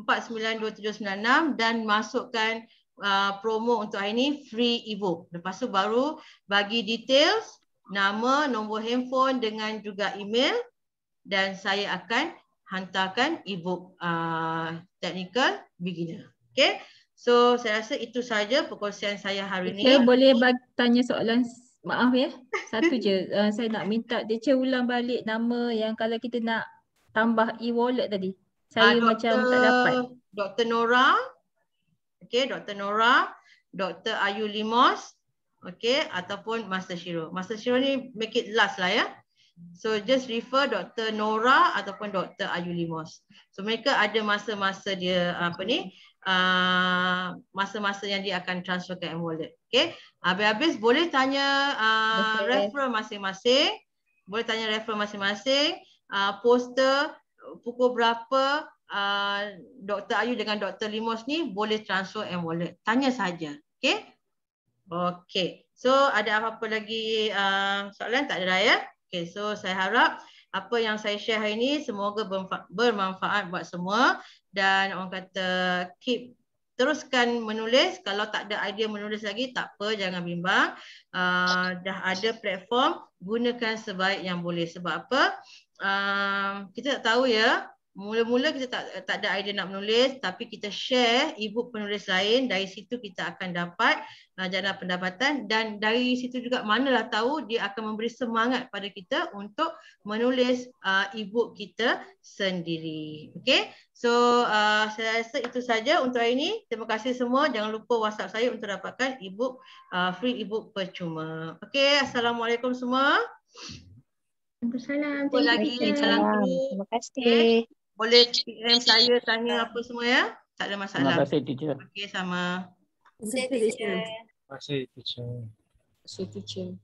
0113549296 dan masukkan uh, promo untuk hari ini free ebook. Lepas tu baru bagi details nama, nombor handphone dengan juga email dan saya akan hantarkan ebook uh, technical beginner. Okay. So saya rasa itu saja perkongsian saya hari ini. Saya boleh bagi, tanya soalan maaf ya. Satu je. *laughs* Uh, saya nak minta teacher ulang balik nama yang kalau kita nak tambah e-wallet tadi. Saya uh, macam tak dapat. Dr. Nora. Okay, Dr. Nora. Dr. Ayu Limos. Okay, ataupun Master Shiro. Master Shiro ni make it last lah ya. So just refer Dr. Nora ataupun Dr. Ayu Limos. So mereka ada masa-masa dia apa ni, uh, masa-masa uh, yang dia akan transfer ke m Okay. Habis-habis boleh tanya uh, okay. referral masing-masing. Boleh tanya referral masing-masing. Uh, poster pukul berapa uh, Dr. Ayu dengan Dr. Limos ni boleh transfer m Tanya saja. Okay. Okay. So ada apa-apa lagi uh, soalan? Tak ada dah ya. Okay, so saya harap apa yang saya share hari ini semoga bermanfaat buat semua dan orang kata keep teruskan menulis kalau tak ada idea menulis lagi tak apa jangan bimbang uh, dah ada platform gunakan sebaik yang boleh sebab apa uh, kita tak tahu ya mula-mula kita tak tak ada idea nak menulis tapi kita share ibu penulis lain dari situ kita akan dapat uh, Jana pendapatan dan dari situ juga manalah tahu dia akan memberi semangat pada kita untuk menulis uh, ebook kita sendiri. Okay, so uh, saya rasa itu saja untuk hari ini. Terima kasih semua. Jangan lupa WhatsApp saya untuk dapatkan ebook uh, free ebook percuma. Okay, Assalamualaikum semua. Assalamualaikum. Jumpa lagi. Salam. Terima kasih. Okay. Boleh PM saya tanya apa semua ya. Tak ada masalah. Terima kasih teacher. Okay, sama. Setichen. Setichen. Setichen.